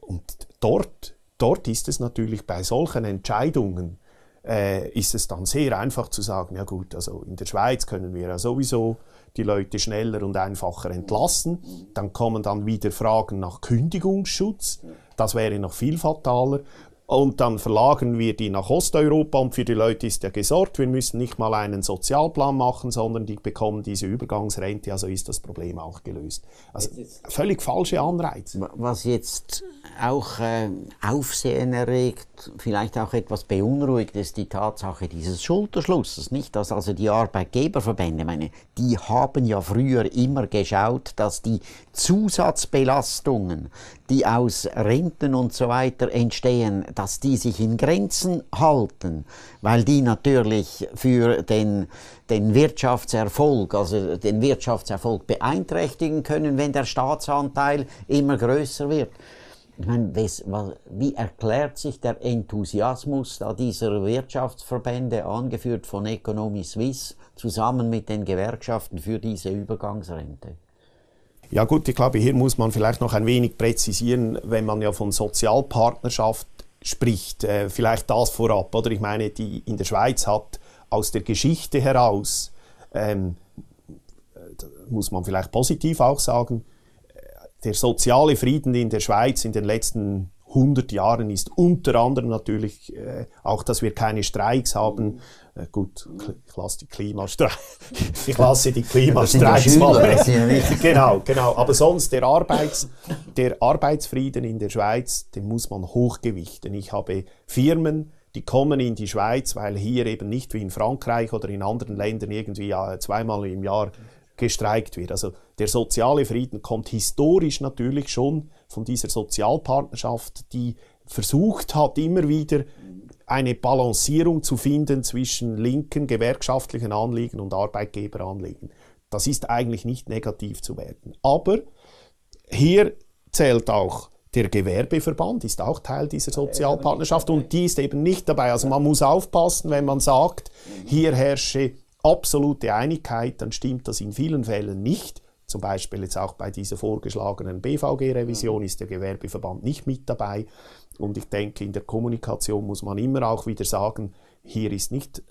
B: und dort, dort ist es natürlich bei solchen Entscheidungen äh, ist es dann sehr einfach zu sagen, ja gut, also in der Schweiz können wir ja sowieso die Leute schneller und einfacher entlassen. Dann kommen dann wieder Fragen nach Kündigungsschutz. Das wäre noch viel fataler und dann verlagern wir die nach Osteuropa und für die Leute ist ja gesorgt, wir müssen nicht mal einen Sozialplan machen, sondern die bekommen diese Übergangsrente, also ist das Problem
A: auch gelöst. Also völlig falsche Anreize. Was jetzt auch äh, Aufsehen erregt, vielleicht auch etwas beunruhigt, ist die Tatsache dieses Schulterschlusses, nicht? Dass also die Arbeitgeberverbände, meine, die haben ja früher immer geschaut, dass die Zusatzbelastungen, die aus Renten und so weiter entstehen, dass die sich in Grenzen halten, weil die natürlich für den, den Wirtschaftserfolg, also den Wirtschaftserfolg beeinträchtigen können, wenn der Staatsanteil immer größer wird. Ich meine, wie erklärt sich der Enthusiasmus da dieser Wirtschaftsverbände, angeführt von Economy Suisse, zusammen mit den Gewerkschaften für diese Übergangsrente? Ja gut, ich glaube, hier muss man vielleicht noch ein wenig präzisieren, wenn man ja von
B: Sozialpartnerschaft spricht. Äh, vielleicht das vorab, oder? Ich meine, die in der Schweiz hat aus der Geschichte heraus, ähm, äh, muss man vielleicht positiv auch sagen, äh, der soziale Frieden in der Schweiz in den letzten 100 Jahren ist. Unter anderem natürlich äh, auch, dass wir keine Streiks haben. Äh, gut, ich lasse die Klimastreiks, ich lasse die Klimastreiks mal genau, genau. Aber sonst der, Arbeits, der Arbeitsfrieden in der Schweiz, den muss man hochgewichten. Ich habe Firmen, die kommen in die Schweiz, weil hier eben nicht wie in Frankreich oder in anderen Ländern irgendwie zweimal im Jahr gestreikt wird. Also der soziale Frieden kommt historisch natürlich schon von dieser Sozialpartnerschaft, die versucht hat, immer wieder eine Balancierung zu finden zwischen linken gewerkschaftlichen Anliegen und Arbeitgeberanliegen. Das ist eigentlich nicht negativ zu werden. Aber hier zählt auch der Gewerbeverband, ist auch Teil dieser Sozialpartnerschaft und die ist eben nicht dabei. Also man muss aufpassen, wenn man sagt, hier herrsche absolute Einigkeit, dann stimmt das in vielen Fällen nicht. Zum Beispiel jetzt auch bei dieser vorgeschlagenen BVG-Revision ist der Gewerbeverband nicht mit dabei. Und ich denke, in der Kommunikation muss man immer auch wieder sagen, hier ist nicht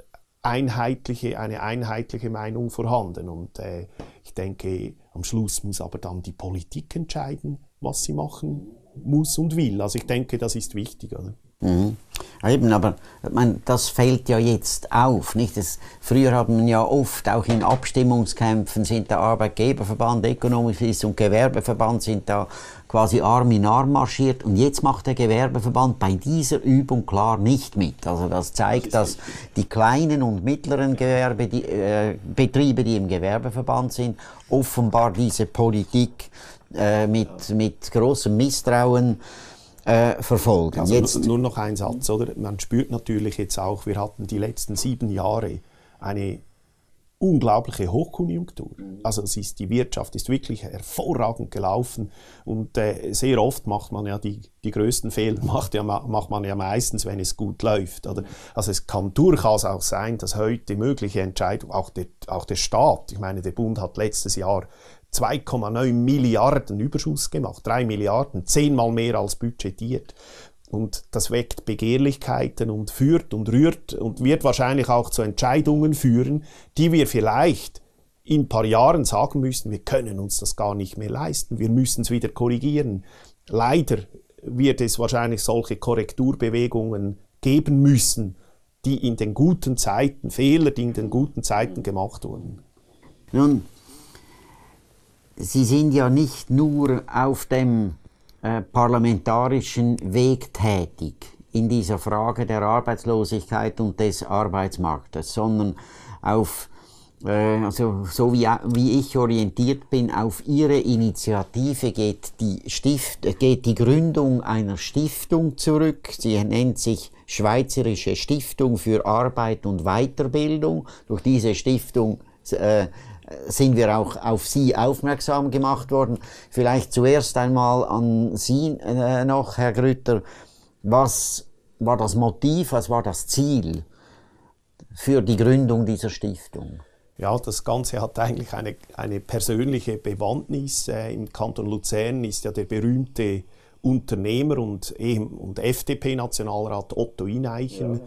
B: einheitliche, eine einheitliche Meinung vorhanden. Und äh, ich denke, am Schluss muss aber dann die Politik entscheiden, was sie machen muss und will. Also ich denke, das ist wichtig. Oder?
A: Mhm. Eben, aber meine, das fällt ja jetzt auf. Nicht? Das, früher hat man ja oft, auch in Abstimmungskämpfen, sind der Arbeitgeberverband, Ökonomisches und Gewerbeverband sind da quasi Arm in Arm marschiert. Und jetzt macht der Gewerbeverband bei dieser Übung klar nicht mit. Also das zeigt, dass die kleinen und mittleren Gewerbe, die, äh, Betriebe, die im Gewerbeverband sind, offenbar diese Politik äh, mit, mit großem Misstrauen äh, verfolgen. Also jetzt. Nur noch ein Satz, oder? Man spürt natürlich jetzt auch, wir hatten die letzten sieben
B: Jahre eine unglaubliche Hochkonjunktur. Also es ist, die Wirtschaft ist wirklich hervorragend gelaufen und äh, sehr oft macht man ja die, die größten Fehler, macht, ja, macht man ja meistens, wenn es gut läuft. Oder? Also es kann durchaus auch sein, dass heute mögliche Entscheidungen, auch der, auch der Staat, ich meine, der Bund hat letztes Jahr 2,9 Milliarden Überschuss gemacht, 3 Milliarden, zehnmal mehr als budgetiert. Und das weckt Begehrlichkeiten und führt und rührt und wird wahrscheinlich auch zu Entscheidungen führen, die wir vielleicht in ein paar Jahren sagen müssen, wir können uns das gar nicht mehr leisten, wir müssen es wieder korrigieren. Leider wird es wahrscheinlich solche Korrekturbewegungen geben müssen, die in den guten Zeiten,
A: Fehler, die in den guten Zeiten gemacht wurden. Nun, Sie sind ja nicht nur auf dem äh, parlamentarischen Weg tätig in dieser Frage der Arbeitslosigkeit und des Arbeitsmarktes, sondern auf äh, also so wie, wie, ich orientiert bin, auf Ihre Initiative geht die, Stift, geht die Gründung einer Stiftung zurück. Sie nennt sich Schweizerische Stiftung für Arbeit und Weiterbildung. Durch diese Stiftung äh, sind wir auch auf Sie aufmerksam gemacht worden. Vielleicht zuerst einmal an Sie äh, noch, Herr Grütter. Was war das Motiv, was war das Ziel für die Gründung dieser Stiftung? Ja, das Ganze hat eigentlich eine, eine persönliche
B: Bewandtnis. Äh, Im Kanton Luzern ist ja der berühmte Unternehmer und, ehm-, und FDP-Nationalrat Otto Ineichen,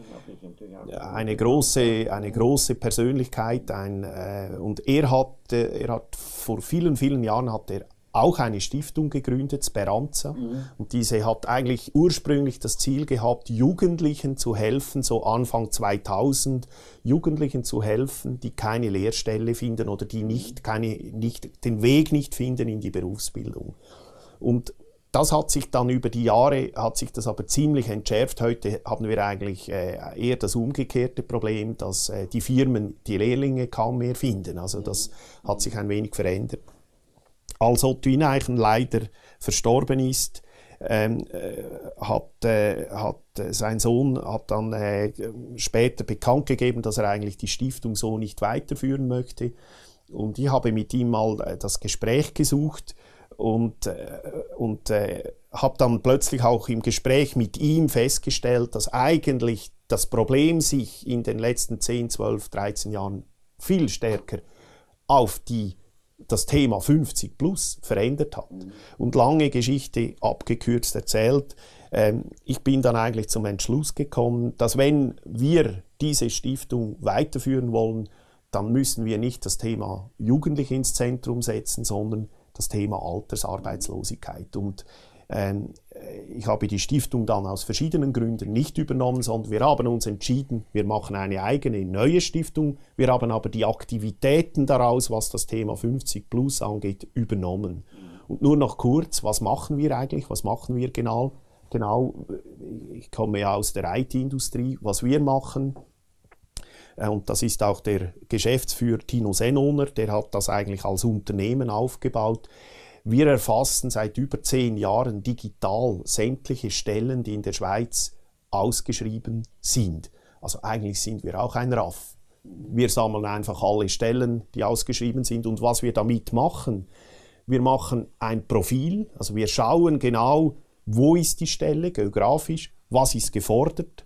B: eine, große, eine große Persönlichkeit. Ein, äh, und er hat, äh, er hat vor vielen, vielen Jahren hat er auch eine Stiftung gegründet, Speranza. Mhm. Und diese hat eigentlich ursprünglich das Ziel gehabt, Jugendlichen zu helfen, so Anfang 2000, Jugendlichen zu helfen, die keine Lehrstelle finden oder die nicht, mhm. keine, nicht, den Weg nicht finden in die Berufsbildung. Und das hat sich dann über die Jahre, hat sich das aber ziemlich entschärft. Heute haben wir eigentlich äh, eher das umgekehrte Problem, dass äh, die Firmen die Lehrlinge kaum mehr finden. Also das hat sich ein wenig verändert. Als Otto Ineichen leider verstorben ist, ähm, äh, hat, äh, hat äh, sein Sohn hat dann äh, später bekannt gegeben, dass er eigentlich die Stiftung so nicht weiterführen möchte. Und ich habe mit ihm mal das Gespräch gesucht und, und äh, äh habe dann plötzlich auch im Gespräch mit ihm festgestellt, dass eigentlich das Problem sich in den letzten 10, 12, 13 Jahren viel stärker auf die, das Thema 50 plus verändert hat. Mhm. Und lange Geschichte abgekürzt erzählt. Ähm, ich bin dann eigentlich zum Entschluss gekommen, dass wenn wir diese Stiftung weiterführen wollen, dann müssen wir nicht das Thema Jugendliche ins Zentrum setzen, sondern das Thema Altersarbeitslosigkeit. Und ähm, ich habe die Stiftung dann aus verschiedenen Gründen nicht übernommen, sondern wir haben uns entschieden, wir machen eine eigene neue Stiftung. Wir haben aber die Aktivitäten daraus, was das Thema 50 Plus angeht, übernommen. Und nur noch kurz, was machen wir eigentlich? Was machen wir genau? Genau, ich komme ja aus der IT-Industrie. Was wir machen, äh, und das ist auch der Geschäftsführer Tino Senoner, der hat das eigentlich als Unternehmen aufgebaut. Wir erfassen seit über zehn Jahren digital sämtliche Stellen, die in der Schweiz ausgeschrieben sind. Also eigentlich sind wir auch ein RAF. Wir sammeln einfach alle Stellen, die ausgeschrieben sind. Und was wir damit machen, wir machen ein Profil, also wir schauen genau, wo ist die Stelle geografisch, was ist gefordert,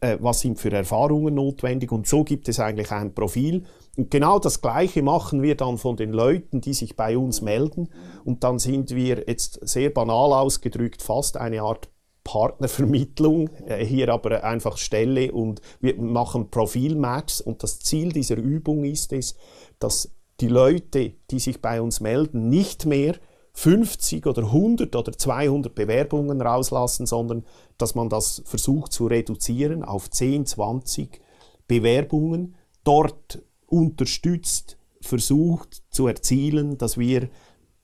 B: äh, was sind für Erfahrungen notwendig und so gibt es eigentlich ein Profil. Und genau das Gleiche machen wir dann von den Leuten, die sich bei uns melden und dann sind wir jetzt sehr banal ausgedrückt fast eine Art Partnervermittlung, äh, hier aber einfach Stelle und wir machen Profilmatchs und das Ziel dieser Übung ist es, dass die Leute, die sich bei uns melden, nicht mehr 50 oder 100 oder 200 Bewerbungen rauslassen, sondern dass man das versucht zu reduzieren auf 10, 20 Bewerbungen, dort unterstützt, versucht zu erzielen, dass wir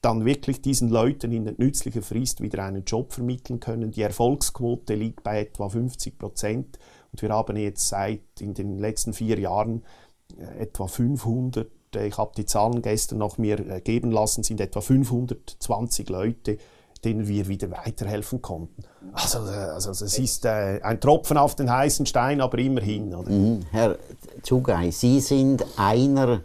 B: dann wirklich diesen Leuten in nützlicher Frist wieder einen Job vermitteln können. Die Erfolgsquote liegt bei etwa 50 Prozent und wir haben jetzt seit in den letzten vier Jahren äh, etwa 500 ich habe die Zahlen gestern noch mir äh, geben lassen, sind etwa 520 Leute, denen wir wieder weiterhelfen konnten. Also, äh, also
A: es äh. ist ein Tropfen auf den heißen Stein, aber immerhin. Oder? Mhm. Herr Zugay, Sie sind einer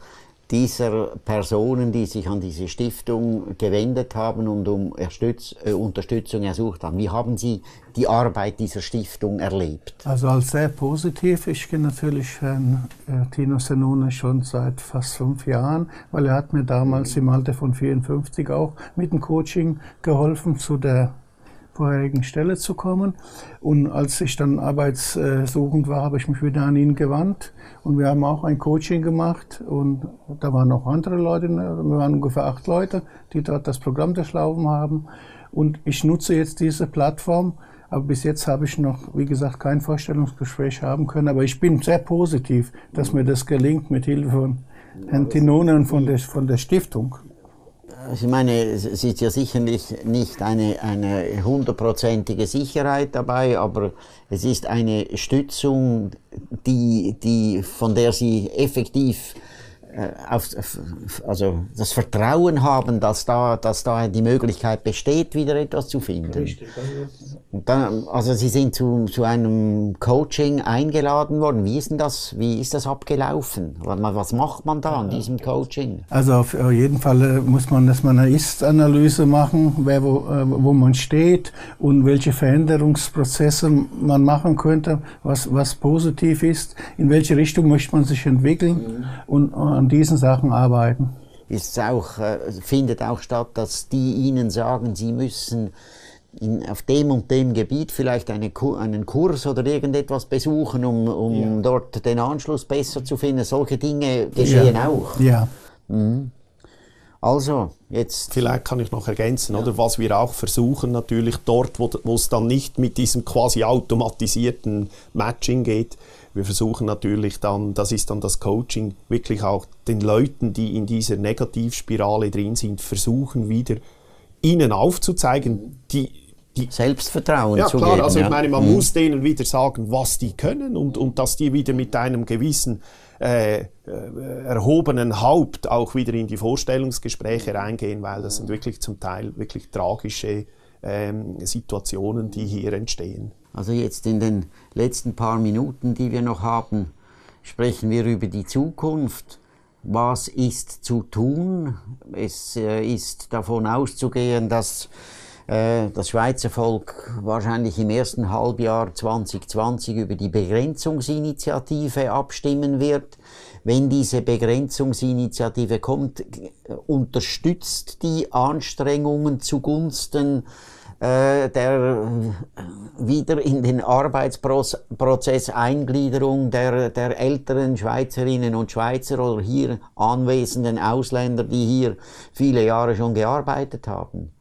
A: dieser Personen, die sich an diese Stiftung gewendet haben und um Erstütz, äh, Unterstützung ersucht haben. Wie haben Sie die Arbeit dieser Stiftung erlebt?
C: Also als sehr positiv. Ich kenne natürlich Herrn äh, Tino Senone schon seit fast fünf Jahren, weil er hat mir damals im Alter von 54 auch mit dem Coaching geholfen zu der vorherigen Stelle zu kommen. Und als ich dann arbeitssuchend war, habe ich mich wieder an ihn gewandt. Und wir haben auch ein Coaching gemacht. Und da waren noch andere Leute, ne, wir waren ungefähr acht Leute, die dort das Programm durchlaufen haben. Und ich nutze jetzt diese Plattform. Aber bis jetzt habe ich noch, wie gesagt, kein Vorstellungsgespräch haben können. Aber ich bin sehr positiv, dass mir das gelingt mit Hilfe von Herrn Tinonen von der, von der Stiftung
A: ich meine, es ist ja sicherlich nicht eine, eine hundertprozentige Sicherheit dabei, aber es ist eine Stützung, die, die, von der Sie effektiv äh, auf, also das Vertrauen haben, dass da, dass da die Möglichkeit besteht, wieder etwas zu finden. Und dann, also Sie sind zu, zu einem Coaching eingeladen worden. Wie ist denn das, wie ist das abgelaufen? Was macht man da an diesem Coaching?
C: Also auf jeden Fall äh, muss man erstmal eine Ist-Analyse machen, wer, wo, äh, wo man steht und welche Veränderungsprozesse man machen könnte, was, was positiv ist, in welche Richtung möchte man sich entwickeln mhm. und an diesen Sachen arbeiten.
A: Es auch, äh, findet auch statt, dass die Ihnen sagen, Sie müssen in, auf dem und dem Gebiet vielleicht eine, einen Kurs oder irgendetwas besuchen, um, um ja. dort den Anschluss besser zu finden. Solche Dinge geschehen ja. auch.
C: Ja. Mhm.
A: Also, jetzt.
B: Vielleicht kann ich noch ergänzen, ja. oder? Was wir auch versuchen, natürlich dort, wo es dann nicht mit diesem quasi automatisierten Matching geht, wir versuchen natürlich dann, das ist dann das Coaching, wirklich auch den Leuten, die in dieser Negativspirale drin sind, versuchen wieder ihnen aufzuzeigen, die, die Selbstvertrauen ja, zu klar, geben. Also ich meine, man mhm. muss denen wieder sagen, was die können und, und dass die wieder mit einem gewissen äh, äh, erhobenen Haupt auch wieder in die Vorstellungsgespräche reingehen, weil das sind
A: wirklich zum Teil wirklich tragische ähm, Situationen, die hier entstehen. Also jetzt in den letzten paar Minuten, die wir noch haben, sprechen wir über die Zukunft. Was ist zu tun? Es äh, ist davon auszugehen, dass äh, das Schweizer Volk wahrscheinlich im ersten Halbjahr 2020 über die Begrenzungsinitiative abstimmen wird. Wenn diese Begrenzungsinitiative kommt, unterstützt die Anstrengungen zugunsten äh, äh, der äh, wieder in den Arbeitsprozess Eingliederung der, der älteren Schweizerinnen und Schweizer oder hier anwesenden Ausländer, die hier viele Jahre schon gearbeitet haben.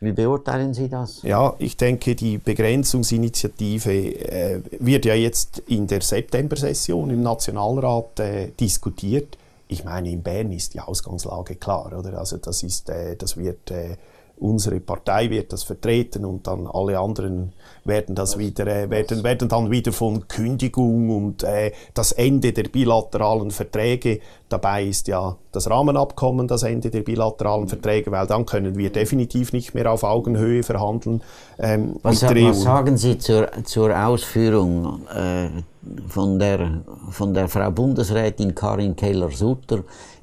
A: Wie beurteilen Sie das?
B: Ja, ich denke, die Begrenzungsinitiative äh, wird ja jetzt in der September-Session im Nationalrat äh, diskutiert. Ich meine, in Bern ist die Ausgangslage klar, oder? Also das ist, äh, das wird äh, unsere Partei wird das vertreten und dann alle anderen werden das wieder äh, werden werden dann wieder von Kündigung und äh, das Ende der bilateralen Verträge dabei ist ja das Rahmenabkommen das Ende der bilateralen mhm. Verträge weil dann können wir definitiv nicht mehr auf Augenhöhe verhandeln ähm, was, mit der EU. sagen
A: Sie zur, zur Ausführung äh, von der von der Frau Bundesrätin Karin Keller-Sutter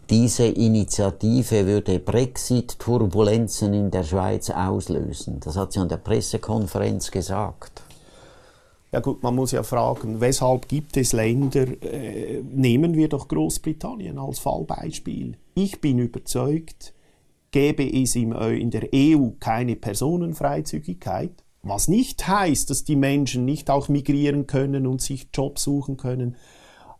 A: diese Initiative würde Brexit-Turbulenzen in der Schweiz auslösen. Das hat sie an der Pressekonferenz gesagt. Ja gut, man muss ja
B: fragen, weshalb gibt es
A: Länder, äh, nehmen
B: wir doch Großbritannien als Fallbeispiel. Ich bin überzeugt, gäbe es im, äh, in der EU keine Personenfreizügigkeit, was nicht heißt, dass die Menschen nicht auch migrieren können und sich Jobs suchen können,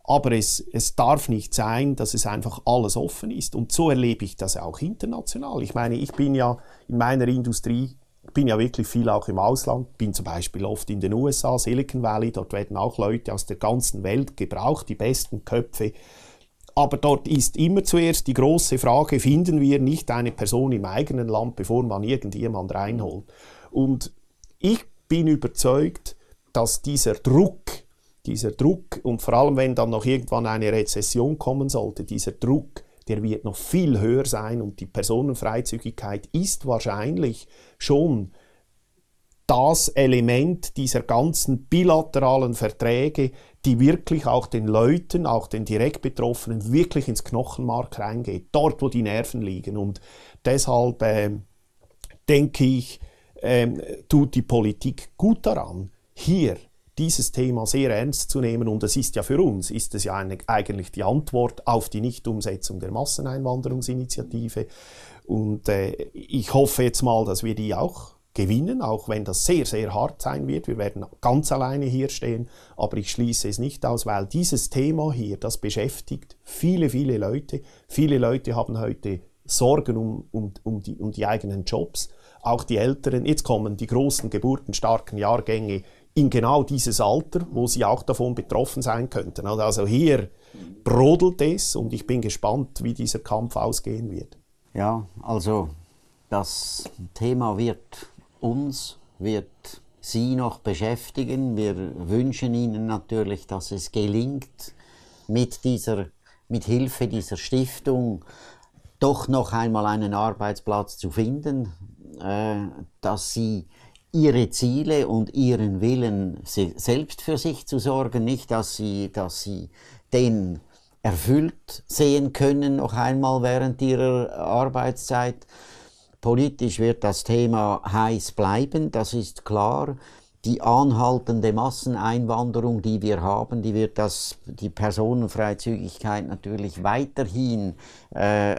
B: aber es, es darf nicht sein, dass es einfach alles offen ist. Und so erlebe ich das auch international. Ich meine, ich bin ja in meiner Industrie, bin ja wirklich viel auch im Ausland, bin zum Beispiel oft in den USA, Silicon Valley, dort werden auch Leute aus der ganzen Welt gebraucht, die besten Köpfe. Aber dort ist immer zuerst die große Frage, finden wir nicht eine Person im eigenen Land, bevor man irgendjemand reinholt. Und ich bin überzeugt, dass dieser Druck, dieser Druck und vor allem, wenn dann noch irgendwann eine Rezession kommen sollte, dieser Druck, der wird noch viel höher sein und die Personenfreizügigkeit ist wahrscheinlich schon das Element dieser ganzen bilateralen Verträge, die wirklich auch den Leuten, auch den direkt Betroffenen, wirklich ins Knochenmark reingeht, dort, wo die Nerven liegen. Und deshalb äh, denke ich, äh, tut die Politik gut daran, hier dieses Thema sehr ernst zu nehmen. Und es ist ja für uns, ist es ja eine, eigentlich die Antwort auf die Nichtumsetzung der Masseneinwanderungsinitiative. Und äh, ich hoffe jetzt mal, dass wir die auch gewinnen, auch wenn das sehr, sehr hart sein wird. Wir werden ganz alleine hier stehen, aber ich schließe es nicht aus, weil dieses Thema hier, das beschäftigt viele, viele Leute. Viele Leute haben heute Sorgen um, um, um, die, um die eigenen Jobs. Auch die Älteren, jetzt kommen die großen geburtenstarken Jahrgänge in genau dieses Alter, wo sie auch davon betroffen sein könnten. Also, also hier
A: brodelt es und ich bin gespannt, wie dieser Kampf ausgehen wird. Ja, also das Thema wird uns, wird Sie noch beschäftigen. Wir wünschen Ihnen natürlich, dass es gelingt, mit, dieser, mit Hilfe dieser Stiftung doch noch einmal einen Arbeitsplatz zu finden, äh, dass Sie ihre Ziele und ihren Willen selbst für sich zu sorgen, nicht dass sie, dass sie den erfüllt sehen können, noch einmal während ihrer Arbeitszeit. Politisch wird das Thema heiß bleiben, das ist klar. Die anhaltende Masseneinwanderung, die wir haben, die wird das, die Personenfreizügigkeit natürlich weiterhin äh,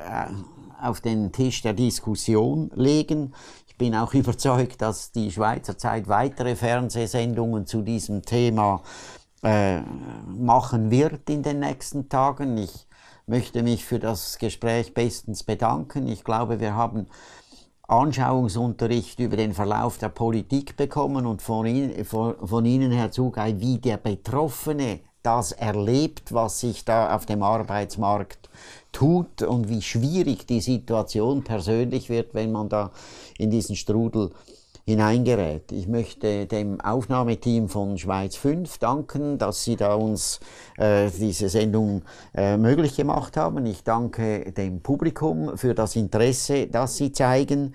A: auf den Tisch der Diskussion legen. Ich bin auch überzeugt, dass die Schweizer Zeit weitere Fernsehsendungen zu diesem Thema äh, machen wird in den nächsten Tagen. Ich möchte mich für das Gespräch bestens bedanken. Ich glaube, wir haben Anschauungsunterricht über den Verlauf der Politik bekommen und von Ihnen, von Ihnen Herr Zugei, wie der Betroffene das erlebt, was sich da auf dem Arbeitsmarkt tut und wie schwierig die Situation persönlich wird, wenn man da in diesen Strudel hineingerät. Ich möchte dem Aufnahmeteam von Schweiz 5 danken, dass sie da uns äh, diese Sendung äh, möglich gemacht haben. Ich danke dem Publikum für das Interesse, das sie zeigen.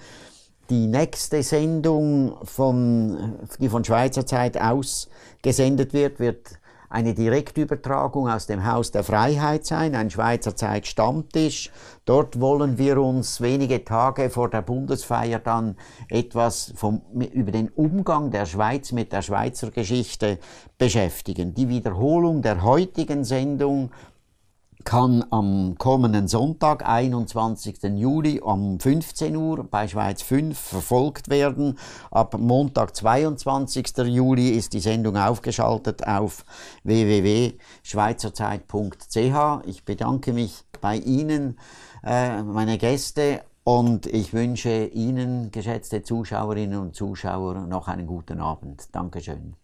A: Die nächste Sendung, von, die von Schweizer Zeit aus gesendet wird, wird eine Direktübertragung aus dem Haus der Freiheit sein, ein Schweizer Zeitstammtisch. Dort wollen wir uns wenige Tage vor der Bundesfeier dann etwas vom, über den Umgang der Schweiz mit der Schweizer Geschichte beschäftigen. Die Wiederholung der heutigen Sendung kann am kommenden Sonntag, 21. Juli um 15 Uhr bei Schweiz 5 verfolgt werden. Ab Montag, 22. Juli ist die Sendung aufgeschaltet auf www.schweizerzeit.ch. Ich bedanke mich bei Ihnen, äh, meine Gäste, und ich wünsche Ihnen, geschätzte Zuschauerinnen und Zuschauer, noch einen guten Abend. Dankeschön.